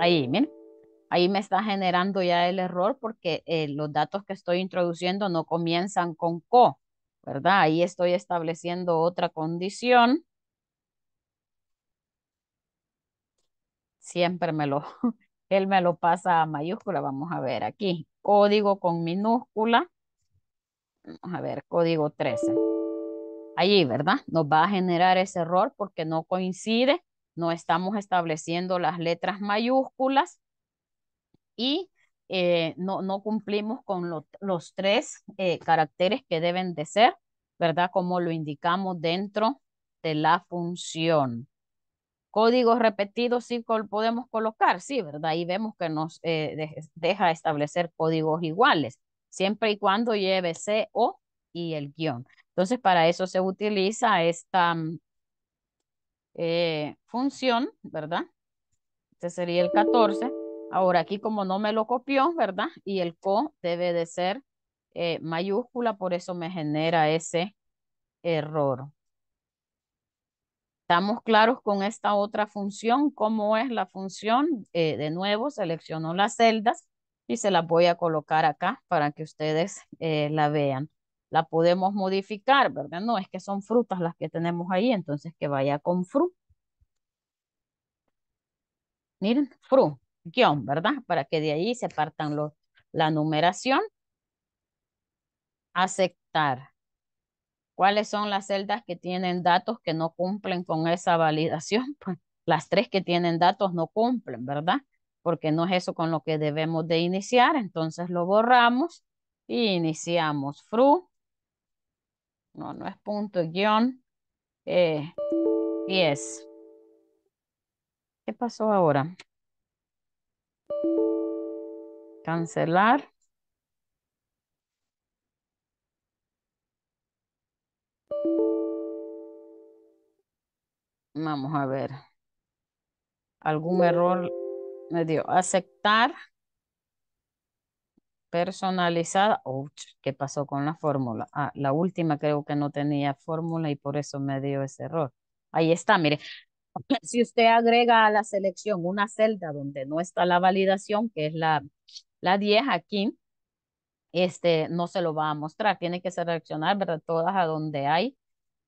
Ahí, miren ahí me está generando ya el error porque eh, los datos que estoy introduciendo no comienzan con co, ¿verdad? Ahí estoy estableciendo otra condición. Siempre me lo, [LAUGHS] él me lo pasa a mayúscula, vamos a ver aquí. Código con minúscula. Vamos a ver, código 13. Allí, ¿verdad? Nos va a generar ese error porque no coincide, no estamos estableciendo las letras mayúsculas y eh, no, no cumplimos con los tres eh, caracteres que deben de ser, ¿verdad? Como lo indicamos dentro de la función. Códigos repetidos sí podemos colocar, sí, ¿verdad? Ahí vemos que nos eh, deja establecer códigos iguales, siempre y cuando lleve C, O y el guión. Entonces, para eso se utiliza esta mm, función, ¿verdad? Este sería el 14. Ahora aquí como no me lo copió, ¿verdad? Y el co debe de ser eh, mayúscula, por eso me genera ese error. Estamos claros con esta otra función. ¿Cómo es la función? Eh, de nuevo, selecciono las celdas y se las voy a colocar acá para que ustedes eh, la vean. La podemos modificar, ¿verdad? No, es que son frutas las que tenemos ahí, entonces que vaya con fru. Miren, fru guión, ¿verdad? Para que de ahí se partan los, la numeración. Aceptar. ¿Cuáles son las celdas que tienen datos que no cumplen con esa validación? [LAUGHS] Pues, las tres que tienen datos no cumplen, ¿verdad? Porque no es eso con lo que debemos de iniciar. Entonces lo borramos y iniciamos fru. No, no es punto, guión. Eh, ¿Qué pasó ahora? Cancelar. Vamos a ver. Algún error me dio. Aceptar. Personalizada. Ouch, ¿qué pasó con la fórmula? Ah, la última creo que no tenía fórmula y por eso me dio ese error. Ahí está, mire. [LAUGHS] si usted agrega a la selección una celda donde no está la validación, que es la, la 10 aquí, este, no se lo va a mostrar. Tiene que seleccionar ¿verdad? todas a donde hay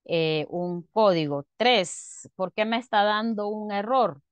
eh, un código. 3. ¿Por qué me está dando un error?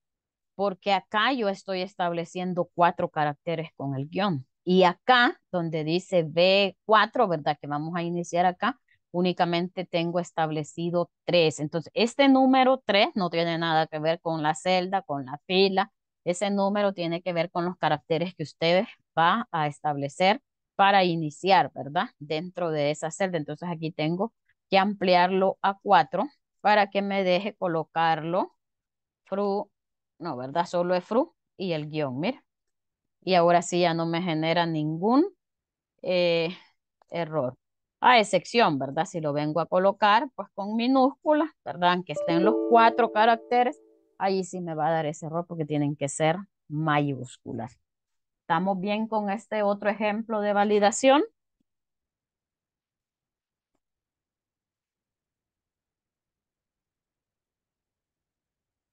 Porque acá yo estoy estableciendo cuatro caracteres con el guión. Y acá, donde dice B4, ¿verdad? Que vamos a iniciar acá, únicamente tengo establecido tres. Entonces, este número tres no tiene nada que ver con la celda, con la fila. Ese número tiene que ver con los caracteres que ustedes va a establecer para iniciar, ¿verdad? Dentro de esa celda. Entonces, aquí tengo que ampliarlo a cuatro para que me deje colocarlo fru, no, ¿verdad? Solo es fru y el guión, mira. Y ahora sí ya no me genera ningún eh, error a excepción, ¿verdad? Si lo vengo a colocar, pues con minúsculas, ¿verdad? Que estén los cuatro caracteres, ahí sí me va a dar ese error porque tienen que ser mayúsculas. ¿Estamos bien con este otro ejemplo de validación?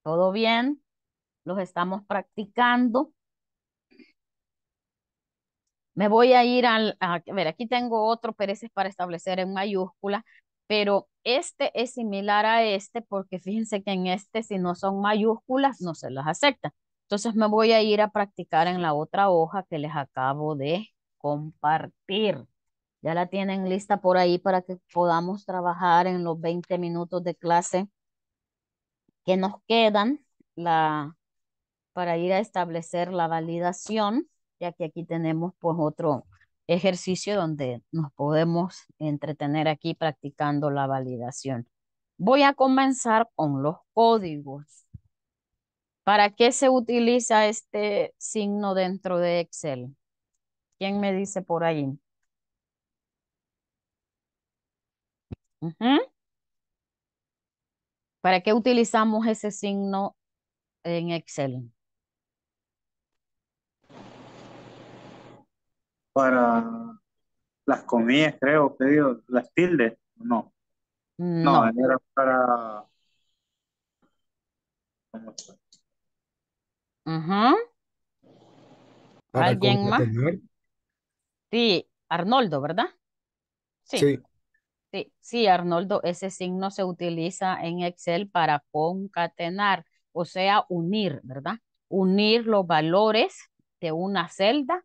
¿Todo bien? Los estamos practicando. Me voy a ir al, a, ver, aquí tengo otro es para establecer en mayúscula, pero este es similar a este porque fíjense que en este si no son mayúsculas no se las acepta. Entonces me voy a ir a practicar en la otra hoja que les acabo de compartir. Ya la tienen lista por ahí para que podamos trabajar en los 20 minutos de clase que nos quedan la, para ir a establecer la validación ya que aquí tenemos pues otro ejercicio donde nos podemos entretener aquí practicando la validación. Voy a comenzar con los códigos. ¿Para qué se utiliza este signo dentro de Excel? ¿Quién me dice por ahí? ¿Para qué utilizamos ese signo en Excel? para las comillas, creo que digo, las tildes, no. No, era para, ¿Alguien más? Sí, Arnoldo, ¿verdad? Sí, sí, sí, Arnoldo, ese signo se utiliza en Excel para concatenar, o sea, unir, ¿verdad? Unir los valores de una celda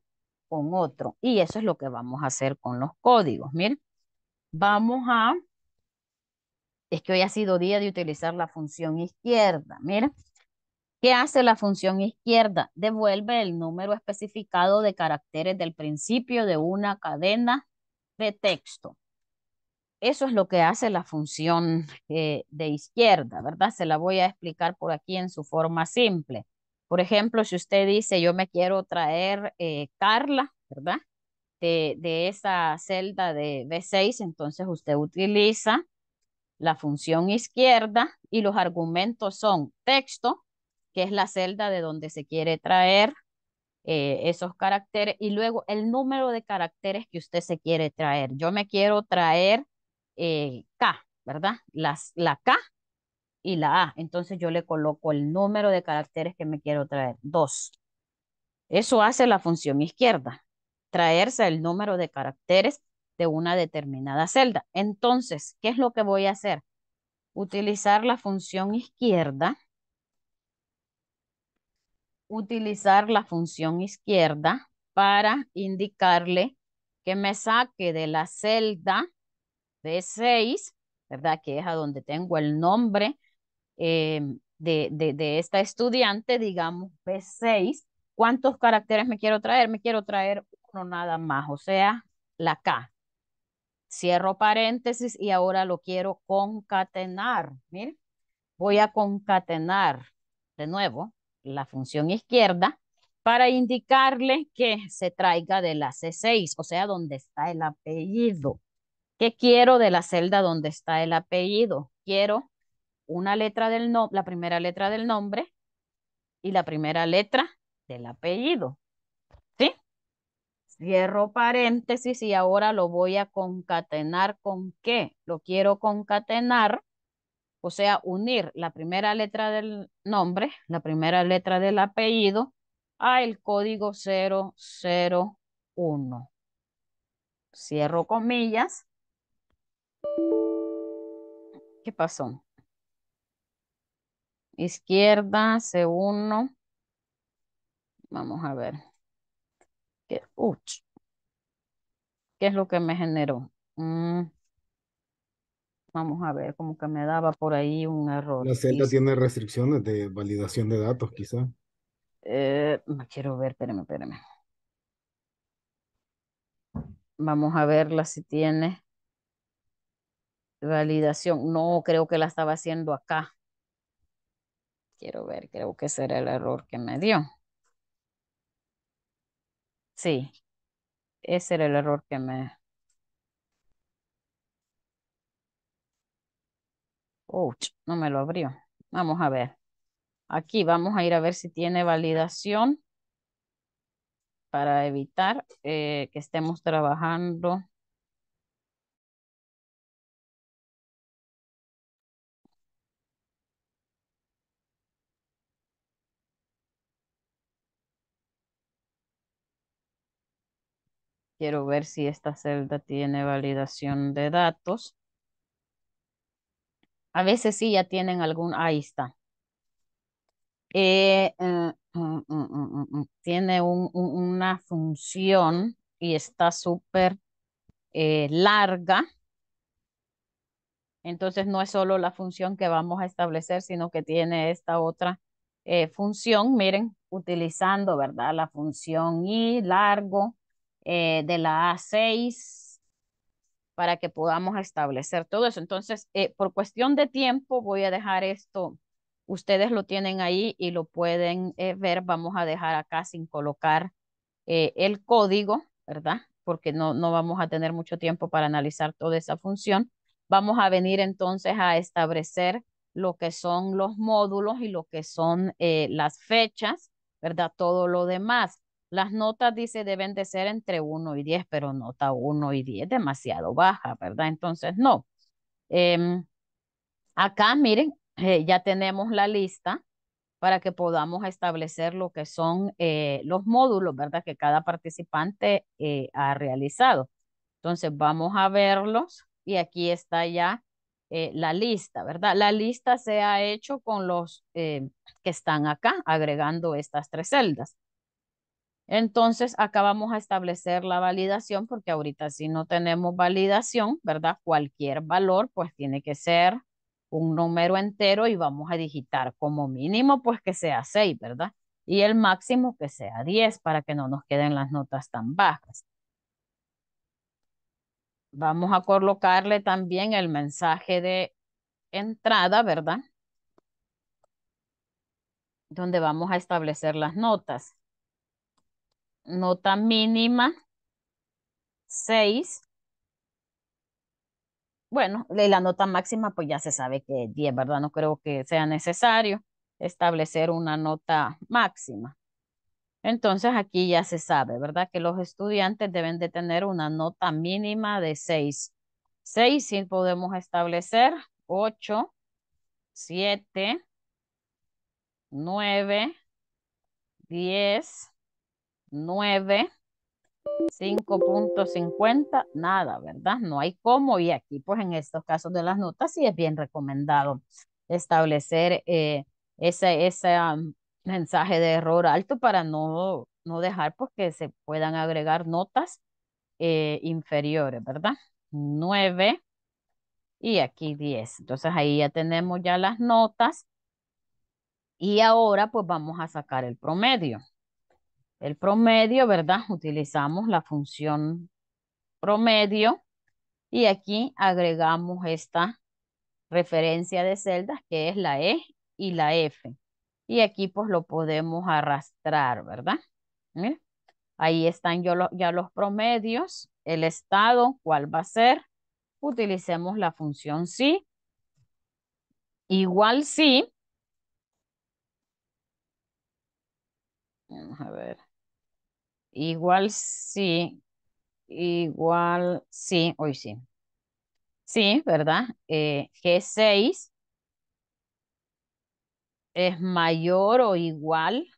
con otro. Y eso es lo que vamos a hacer con los códigos. Miren, vamos a... Es que hoy ha sido día de utilizar la función izquierda. Miren, ¿qué hace la función izquierda? Devuelve el número especificado de caracteres del principio de una cadena de texto. Eso es lo que hace la función eh, de izquierda, ¿verdad? Se la voy a explicar por aquí en su forma simple. Por ejemplo, si usted dice, yo me quiero traer eh, Carla, ¿verdad? De, de esa celda de B6, entonces usted utiliza la función izquierda y los argumentos son texto, que es la celda de donde se quiere traer eh, esos caracteres, y luego el número de caracteres que usted se quiere traer. Yo me quiero traer eh, K, ¿verdad? Las, la K y la A. Entonces yo le coloco el número de caracteres que me quiero traer, 2. Eso hace la función izquierda, traerse el número de caracteres de una determinada celda. Entonces, ¿qué es lo que voy a hacer? Utilizar la función izquierda. Utilizar la función izquierda para indicarle que me saque de la celda b 6, ¿verdad? Que es a donde tengo el nombre Em, de, de, esta estudiante, digamos, B6, ¿cuántos caracteres me quiero traer? Me quiero traer uno nada más, o sea, la K. Cierro paréntesis y ahora lo quiero concatenar. Miren, voy a concatenar de nuevo la función izquierda para indicarle que se traiga de la C6, o sea, donde está el apellido. ¿Qué quiero de la celda donde está el apellido? Quiero una letra del nombre, la primera letra del nombre y la primera letra del apellido. ¿Sí? Cierro paréntesis y ahora lo voy a concatenar con qué. Lo quiero concatenar, o sea, unir la primera letra del nombre, la primera letra del apellido, a el código 001. Cierro comillas. ¿Qué pasó? Izquierda, C1. Vamos a ver. ¿Qué, ¿qué es lo que me generó? Mm. vamos a ver, como que me daba por ahí un error. La celda tiene restricciones de validación de datos, quizá. Eh, no quiero ver, espérame, espérame. Vamos a verla si tiene validación. No, creo que la estaba haciendo acá. Quiero ver, creo que será el error que me dio. Sí, ese era el error que me... Ouch, no me lo abrió. Vamos a ver. Aquí vamos a ir a ver si tiene validación para evitar eh, que estemos trabajando Quiero ver si esta celda tiene validación de datos. A veces sí ya tienen algún, ahí está. Eh, eh, mm, mm, mm, tiene una función y está súper eh, larga. Entonces no es solo la función que vamos a establecer, sino que tiene esta otra función. Miren, utilizando, ¿verdad? La función y largo eh, de la A6 para que podamos establecer todo eso. Entonces, eh, por cuestión de tiempo, voy a dejar esto, ustedes lo tienen ahí y lo pueden eh, ver, vamos a dejar acá sin colocar el código, ¿verdad? Porque no, no vamos a tener mucho tiempo para analizar toda esa función. Vamos a venir entonces a establecer lo que son los módulos y lo que son las fechas, ¿verdad? Todo lo demás. Las notas, dice, deben de ser entre 1 y 10, pero nota 1 y 10 demasiado baja, ¿verdad? Entonces, no. Em, acá, miren, eh, ya tenemos la lista para que podamos establecer lo que son eh, los módulos, ¿verdad? Que cada participante eh, ha realizado. Entonces, vamos a verlos y aquí está ya la lista, ¿verdad? La lista se ha hecho con los que están acá, agregando estas tres celdas. Entonces, acá vamos a establecer la validación porque ahorita si no tenemos validación, ¿verdad? Cualquier valor pues tiene que ser un número entero y vamos a digitar como mínimo pues que sea 6, ¿verdad? Y el máximo que sea 10 para que no nos queden las notas tan bajas. Vamos a colocarle también el mensaje de entrada, ¿verdad? Donde vamos a establecer las notas nota mínima 6. Bueno, la nota máxima pues ya se sabe que es 10, ¿verdad? No creo que sea necesario establecer una nota máxima. Entonces aquí ya se sabe, ¿verdad? Que los estudiantes deben de tener una nota mínima de 6. 6 sí podemos establecer, 8, 7, 9, 10, 9, 5.50, nada, ¿verdad? No hay cómo y aquí pues en estos casos de las notas sí es bien recomendado establecer eh, ese, mm, mensaje de error alto para no, no dejar pues que se puedan agregar notas eh, inferiores, ¿verdad? 9 y aquí 10. Entonces ahí ya tenemos ya las notas y ahora pues vamos a sacar el promedio el promedio, ¿verdad? Utilizamos la función promedio y aquí agregamos esta referencia de celdas que es la E y la F. Y aquí pues lo podemos arrastrar, ¿verdad? ¿Eh? Ahí están yo ya los promedios, el estado, ¿cuál va a ser? Utilicemos la función sí. Igual sí, Vamos a ver. Igual sí. Igual sí. Hoy sí. Sí, ¿verdad? Eh, G6 es mayor o igual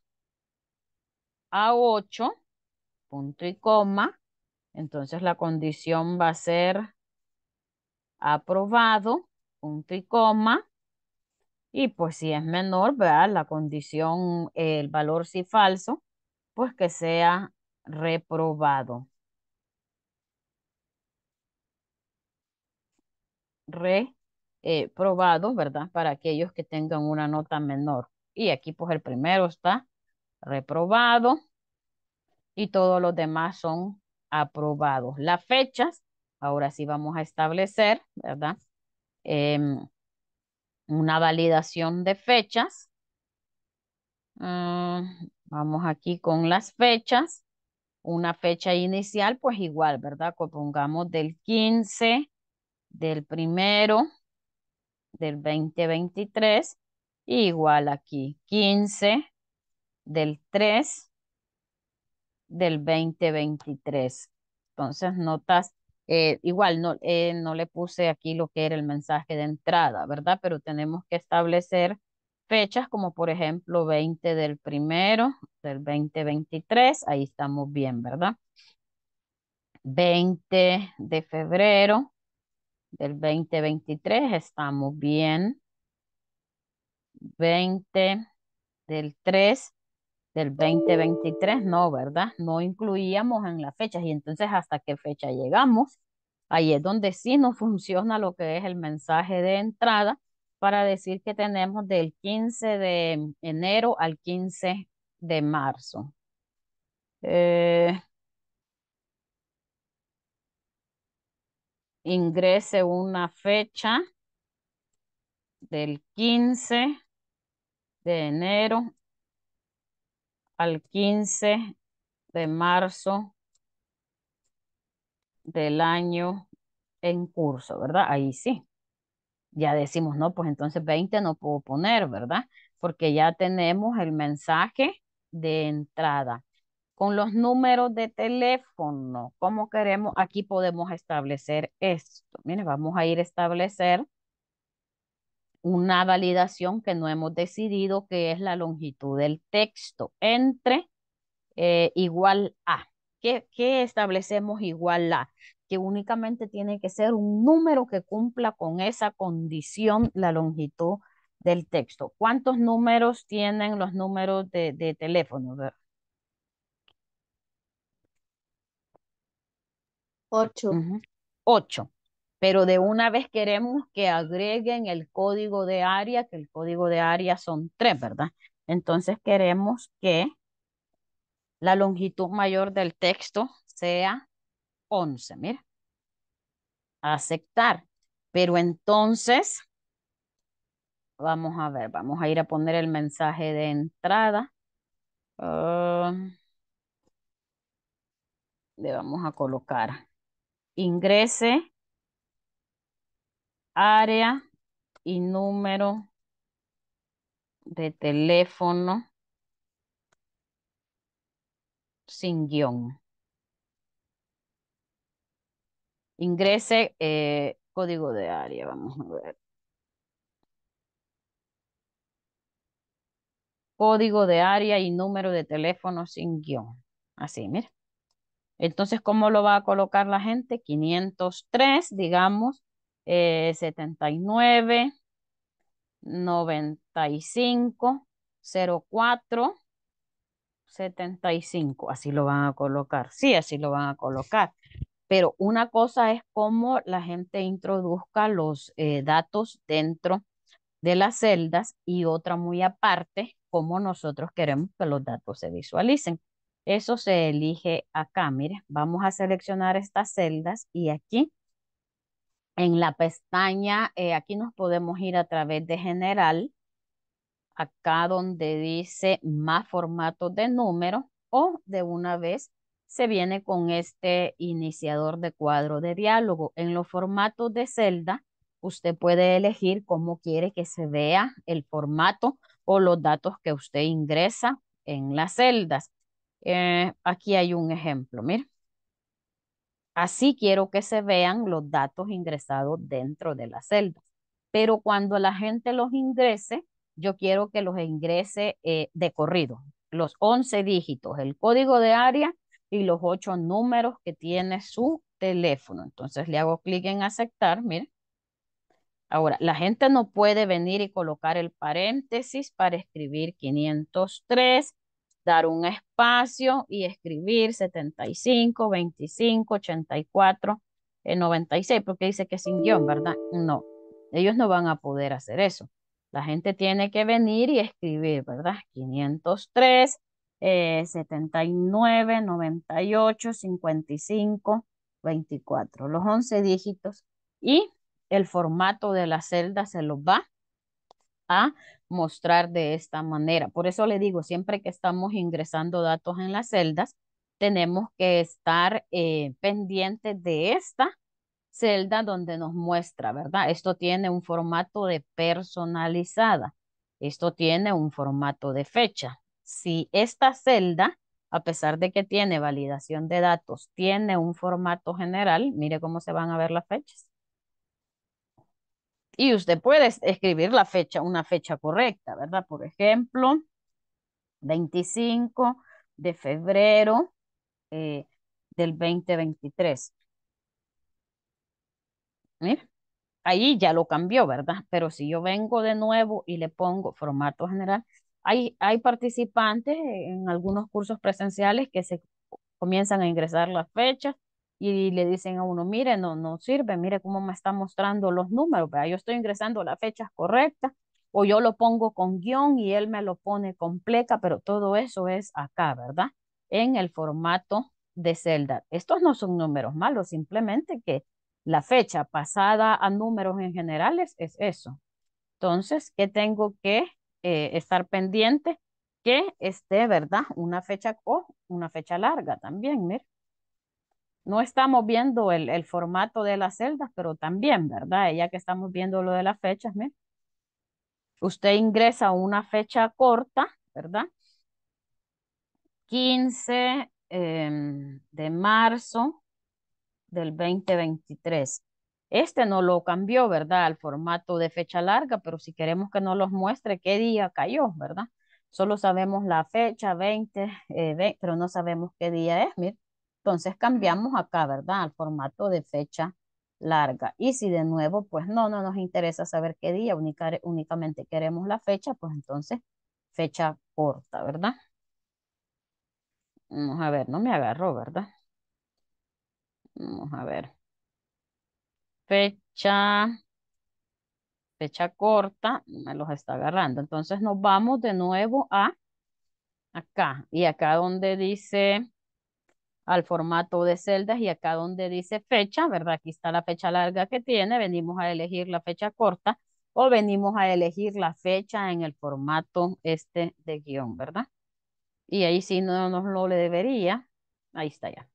a 8, punto y coma. Entonces la condición va a ser aprobado, punto y coma. Y pues si es menor, ¿verdad? La condición, el valor si falso, pues que sea reprobado. Reprobado, eh, ¿verdad? Para aquellos que tengan una nota menor. Y aquí pues el primero está reprobado y todos los demás son aprobados. Las fechas, ahora sí vamos a establecer, ¿verdad? Em, una validación de fechas. Mm, vamos aquí con las fechas. Una fecha inicial, pues igual, ¿verdad? Pongamos del 15, del primero, del 2023, igual aquí, 15 del 3 del 2023. Entonces, notas eh, igual no, eh, no le puse aquí lo que era el mensaje de entrada, ¿verdad? Pero tenemos que establecer fechas como por ejemplo 20 del primero, del 2023, ahí estamos bien, ¿verdad? 20 de febrero del 2023, estamos bien. 20 del 3 del 2023, mm. no, ¿verdad? No incluíamos en las fechas y entonces hasta qué fecha llegamos. Ahí es donde sí nos funciona lo que es el mensaje de entrada para decir que tenemos del 15 de enero al 15 de marzo. Eh, ingrese una fecha del 15 de enero al 15 de marzo del año en curso, ¿verdad? Ahí sí. Ya decimos, no, pues entonces 20 no puedo poner, ¿verdad? Porque ya tenemos el mensaje de entrada. Con los números de teléfono, ¿cómo queremos? Aquí podemos establecer esto. Miren, vamos a ir a establecer una validación que no hemos decidido que es la longitud del texto entre eh, igual a. ¿Qué, establecemos igual a? Que únicamente tiene que ser un número que cumpla con esa condición, la longitud del texto. ¿Cuántos números tienen los números de, de teléfono? Ocho. Ocho pero de una vez queremos que agreguen el código de área, que el código de área son tres, ¿verdad? Entonces queremos que la longitud mayor del texto sea 11, mira. Aceptar. Pero entonces, vamos a ver, vamos a ir a poner el mensaje de entrada. Ah, le vamos a colocar, ingrese área y número de teléfono sin guión. Ingrese eh, código de área, vamos a ver. Código de área y número de teléfono sin guión. Así, mire. Entonces, ¿cómo lo va a colocar la gente? 503, digamos, 79, 95, 04, 75. Así lo van a colocar. Sí, así lo van a colocar. Pero una cosa es cómo la gente introduzca los eh, datos dentro de las celdas y otra muy aparte, cómo nosotros queremos que los datos se visualicen. Eso se elige acá, mire, vamos a seleccionar estas celdas y aquí en la pestaña, eh, aquí nos podemos ir a través de general, acá donde dice más formatos de número o de una vez se viene con este iniciador de cuadro de diálogo. En los formatos de celda, usted puede elegir cómo quiere que se vea el formato o los datos que usted ingresa en las celdas. Eh, aquí hay un ejemplo, mire. Así quiero que se vean los datos ingresados dentro de la celda. Pero cuando la gente los ingrese, yo quiero que los ingrese eh, de corrido, los 11 dígitos, el código de área y los 8 números que tiene su teléfono. Entonces le hago clic en aceptar, miren. Ahora, la gente no puede venir y colocar el paréntesis para escribir 503, dar un espacio y escribir 75, 25, 84, 96, porque dice que sin guión, ¿verdad? No, ellos no van a poder hacer eso. La gente tiene que venir y escribir, ¿verdad? 503, 79, 98, 55, 24, los 11 dígitos. Y el formato de la celda se los va a mostrar de esta manera. Por eso le digo, siempre que estamos ingresando datos en las celdas, tenemos que estar eh, pendientes de esta celda donde nos muestra, ¿verdad? Esto tiene un formato de personalizada. Esto tiene un formato de fecha. Si esta celda, a pesar de que tiene validación de datos, tiene un formato general, mire cómo se van a ver las fechas. Y usted puede escribir la fecha, una fecha correcta, ¿verdad? Por ejemplo, 25 de febrero eh, del 2023. ahí ya lo cambió, ¿verdad? Pero si yo vengo de nuevo y le pongo formato general, hay, hay participantes en algunos cursos presenciales que se comienzan a ingresar las fechas y le dicen a uno, mire, no, no sirve, mire cómo me está mostrando los números, pero yo estoy ingresando las fechas correctas, o yo lo pongo con guión y él me lo pone completa pero todo eso es acá, ¿verdad? En el formato de celda. Estos no son números malos, simplemente que la fecha pasada a números en generales es eso. Entonces, ¿qué tengo que eh, estar pendiente que esté, ¿verdad? Una fecha o una fecha larga también, mire no estamos viendo el, formato de las celdas, pero también, ¿verdad? Ya que estamos viendo lo de las fechas, ¿me? usted ingresa una fecha corta, ¿verdad? 15 em, de marzo del 2023. Este no lo cambió, ¿verdad? Al formato de fecha larga, pero si queremos que nos los muestre qué día cayó, ¿verdad? Solo sabemos la fecha 20, eh, pero no sabemos qué día es, mire. Entonces cambiamos acá, ¿verdad? Al formato de fecha larga. Y si de nuevo, pues no, no nos interesa saber qué día, únicamente queremos la fecha, pues entonces fecha corta, ¿verdad? Vamos a ver, no me agarró, ¿verdad? Vamos a ver. Fecha, fecha corta, me los está agarrando. Entonces nos vamos de nuevo a acá. Y acá donde dice al formato de celdas y acá donde dice fecha, ¿verdad? Aquí está la fecha larga que tiene, venimos a elegir la fecha corta o venimos a elegir la fecha en el formato este de guión, ¿verdad? Y ahí sí no nos lo le debería, ahí está ya,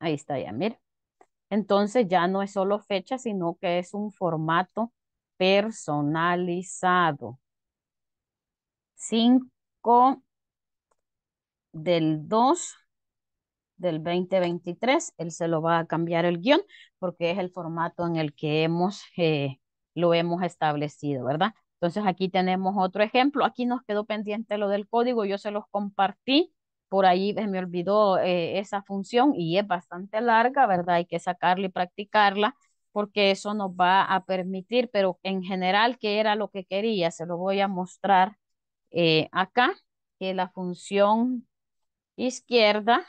ahí está ya, mira, Entonces ya no es solo fecha, sino que es un formato personalizado. 5 del 2 del 2023. Él se lo va a cambiar el guión porque es el formato en el que hemos, eh, lo hemos establecido, ¿verdad? Entonces aquí tenemos otro ejemplo. Aquí nos quedó pendiente lo del código. Yo se los compartí. Por ahí me olvidó eh, esa función y es bastante larga, ¿verdad? Hay que sacarla y practicarla porque eso nos va a permitir, pero en general, ¿qué era lo que quería? Se lo voy a mostrar eh, acá, que la función izquierda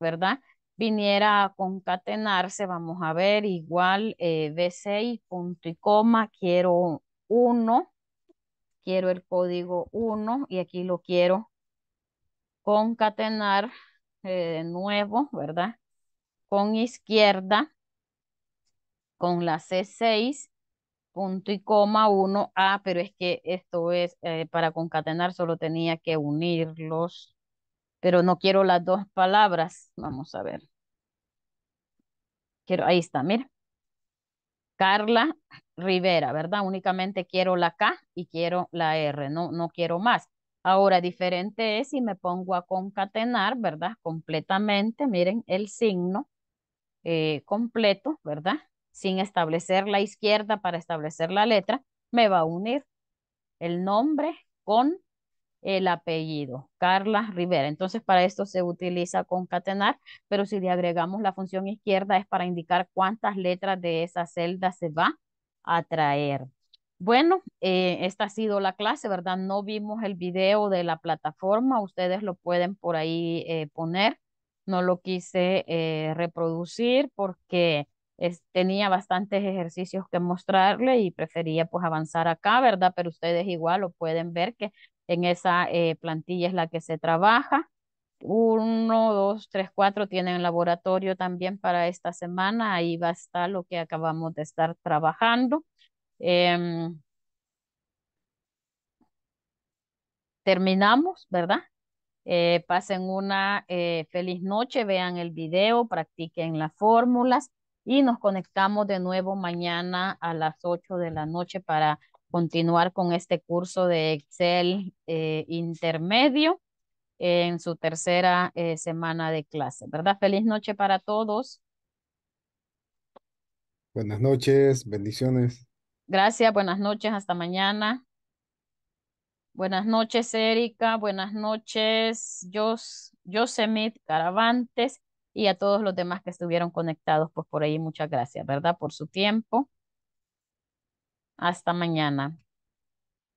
¿verdad? Viniera a concatenarse, vamos a ver, igual B6, eh, punto y coma, quiero 1, quiero el código 1 y aquí lo quiero concatenar eh, de nuevo, ¿verdad? Con izquierda, con la C6, punto y coma 1A, ah, pero es que esto es eh, para concatenar, solo tenía que unirlos, pero no quiero las dos palabras. Vamos a ver. Quiero, ahí está, mira. Carla Rivera, ¿verdad? Únicamente quiero la K y quiero la R, no, no quiero más. Ahora, diferente es si me pongo a concatenar, ¿verdad? Completamente, miren, el signo eh, completo, ¿verdad? Sin establecer la izquierda para establecer la letra, me va a unir el nombre con el apellido, Carla Rivera. Entonces, para esto se utiliza concatenar, pero si le agregamos la función izquierda es para indicar cuántas letras de esa celda se va a traer. Bueno, eh, esta ha sido la clase, ¿verdad? No vimos el video de la plataforma, ustedes lo pueden por ahí eh, poner. No lo quise eh, reproducir porque tenía bastantes ejercicios que mostrarle y prefería pues avanzar acá, ¿verdad? Pero ustedes igual lo pueden ver que en esa eh, plantilla es la que se trabaja. Uno, dos, tres, cuatro tienen laboratorio también para esta semana. Ahí va a estar lo que acabamos de estar trabajando. Em, terminamos, ¿verdad? Eh, pasen una eh, feliz noche, vean el video, practiquen las fórmulas y nos conectamos de nuevo mañana a las ocho de la noche para continuar con este curso de Excel eh, intermedio en su tercera eh, semana de clase, ¿verdad? Feliz noche para todos. Buenas noches, bendiciones. Gracias, buenas noches, hasta mañana. Buenas noches, Erika, buenas noches, yo Yosemite Caravantes y a todos los demás que estuvieron conectados pues por ahí. Muchas gracias, ¿verdad? Por su tiempo. Hasta mañana.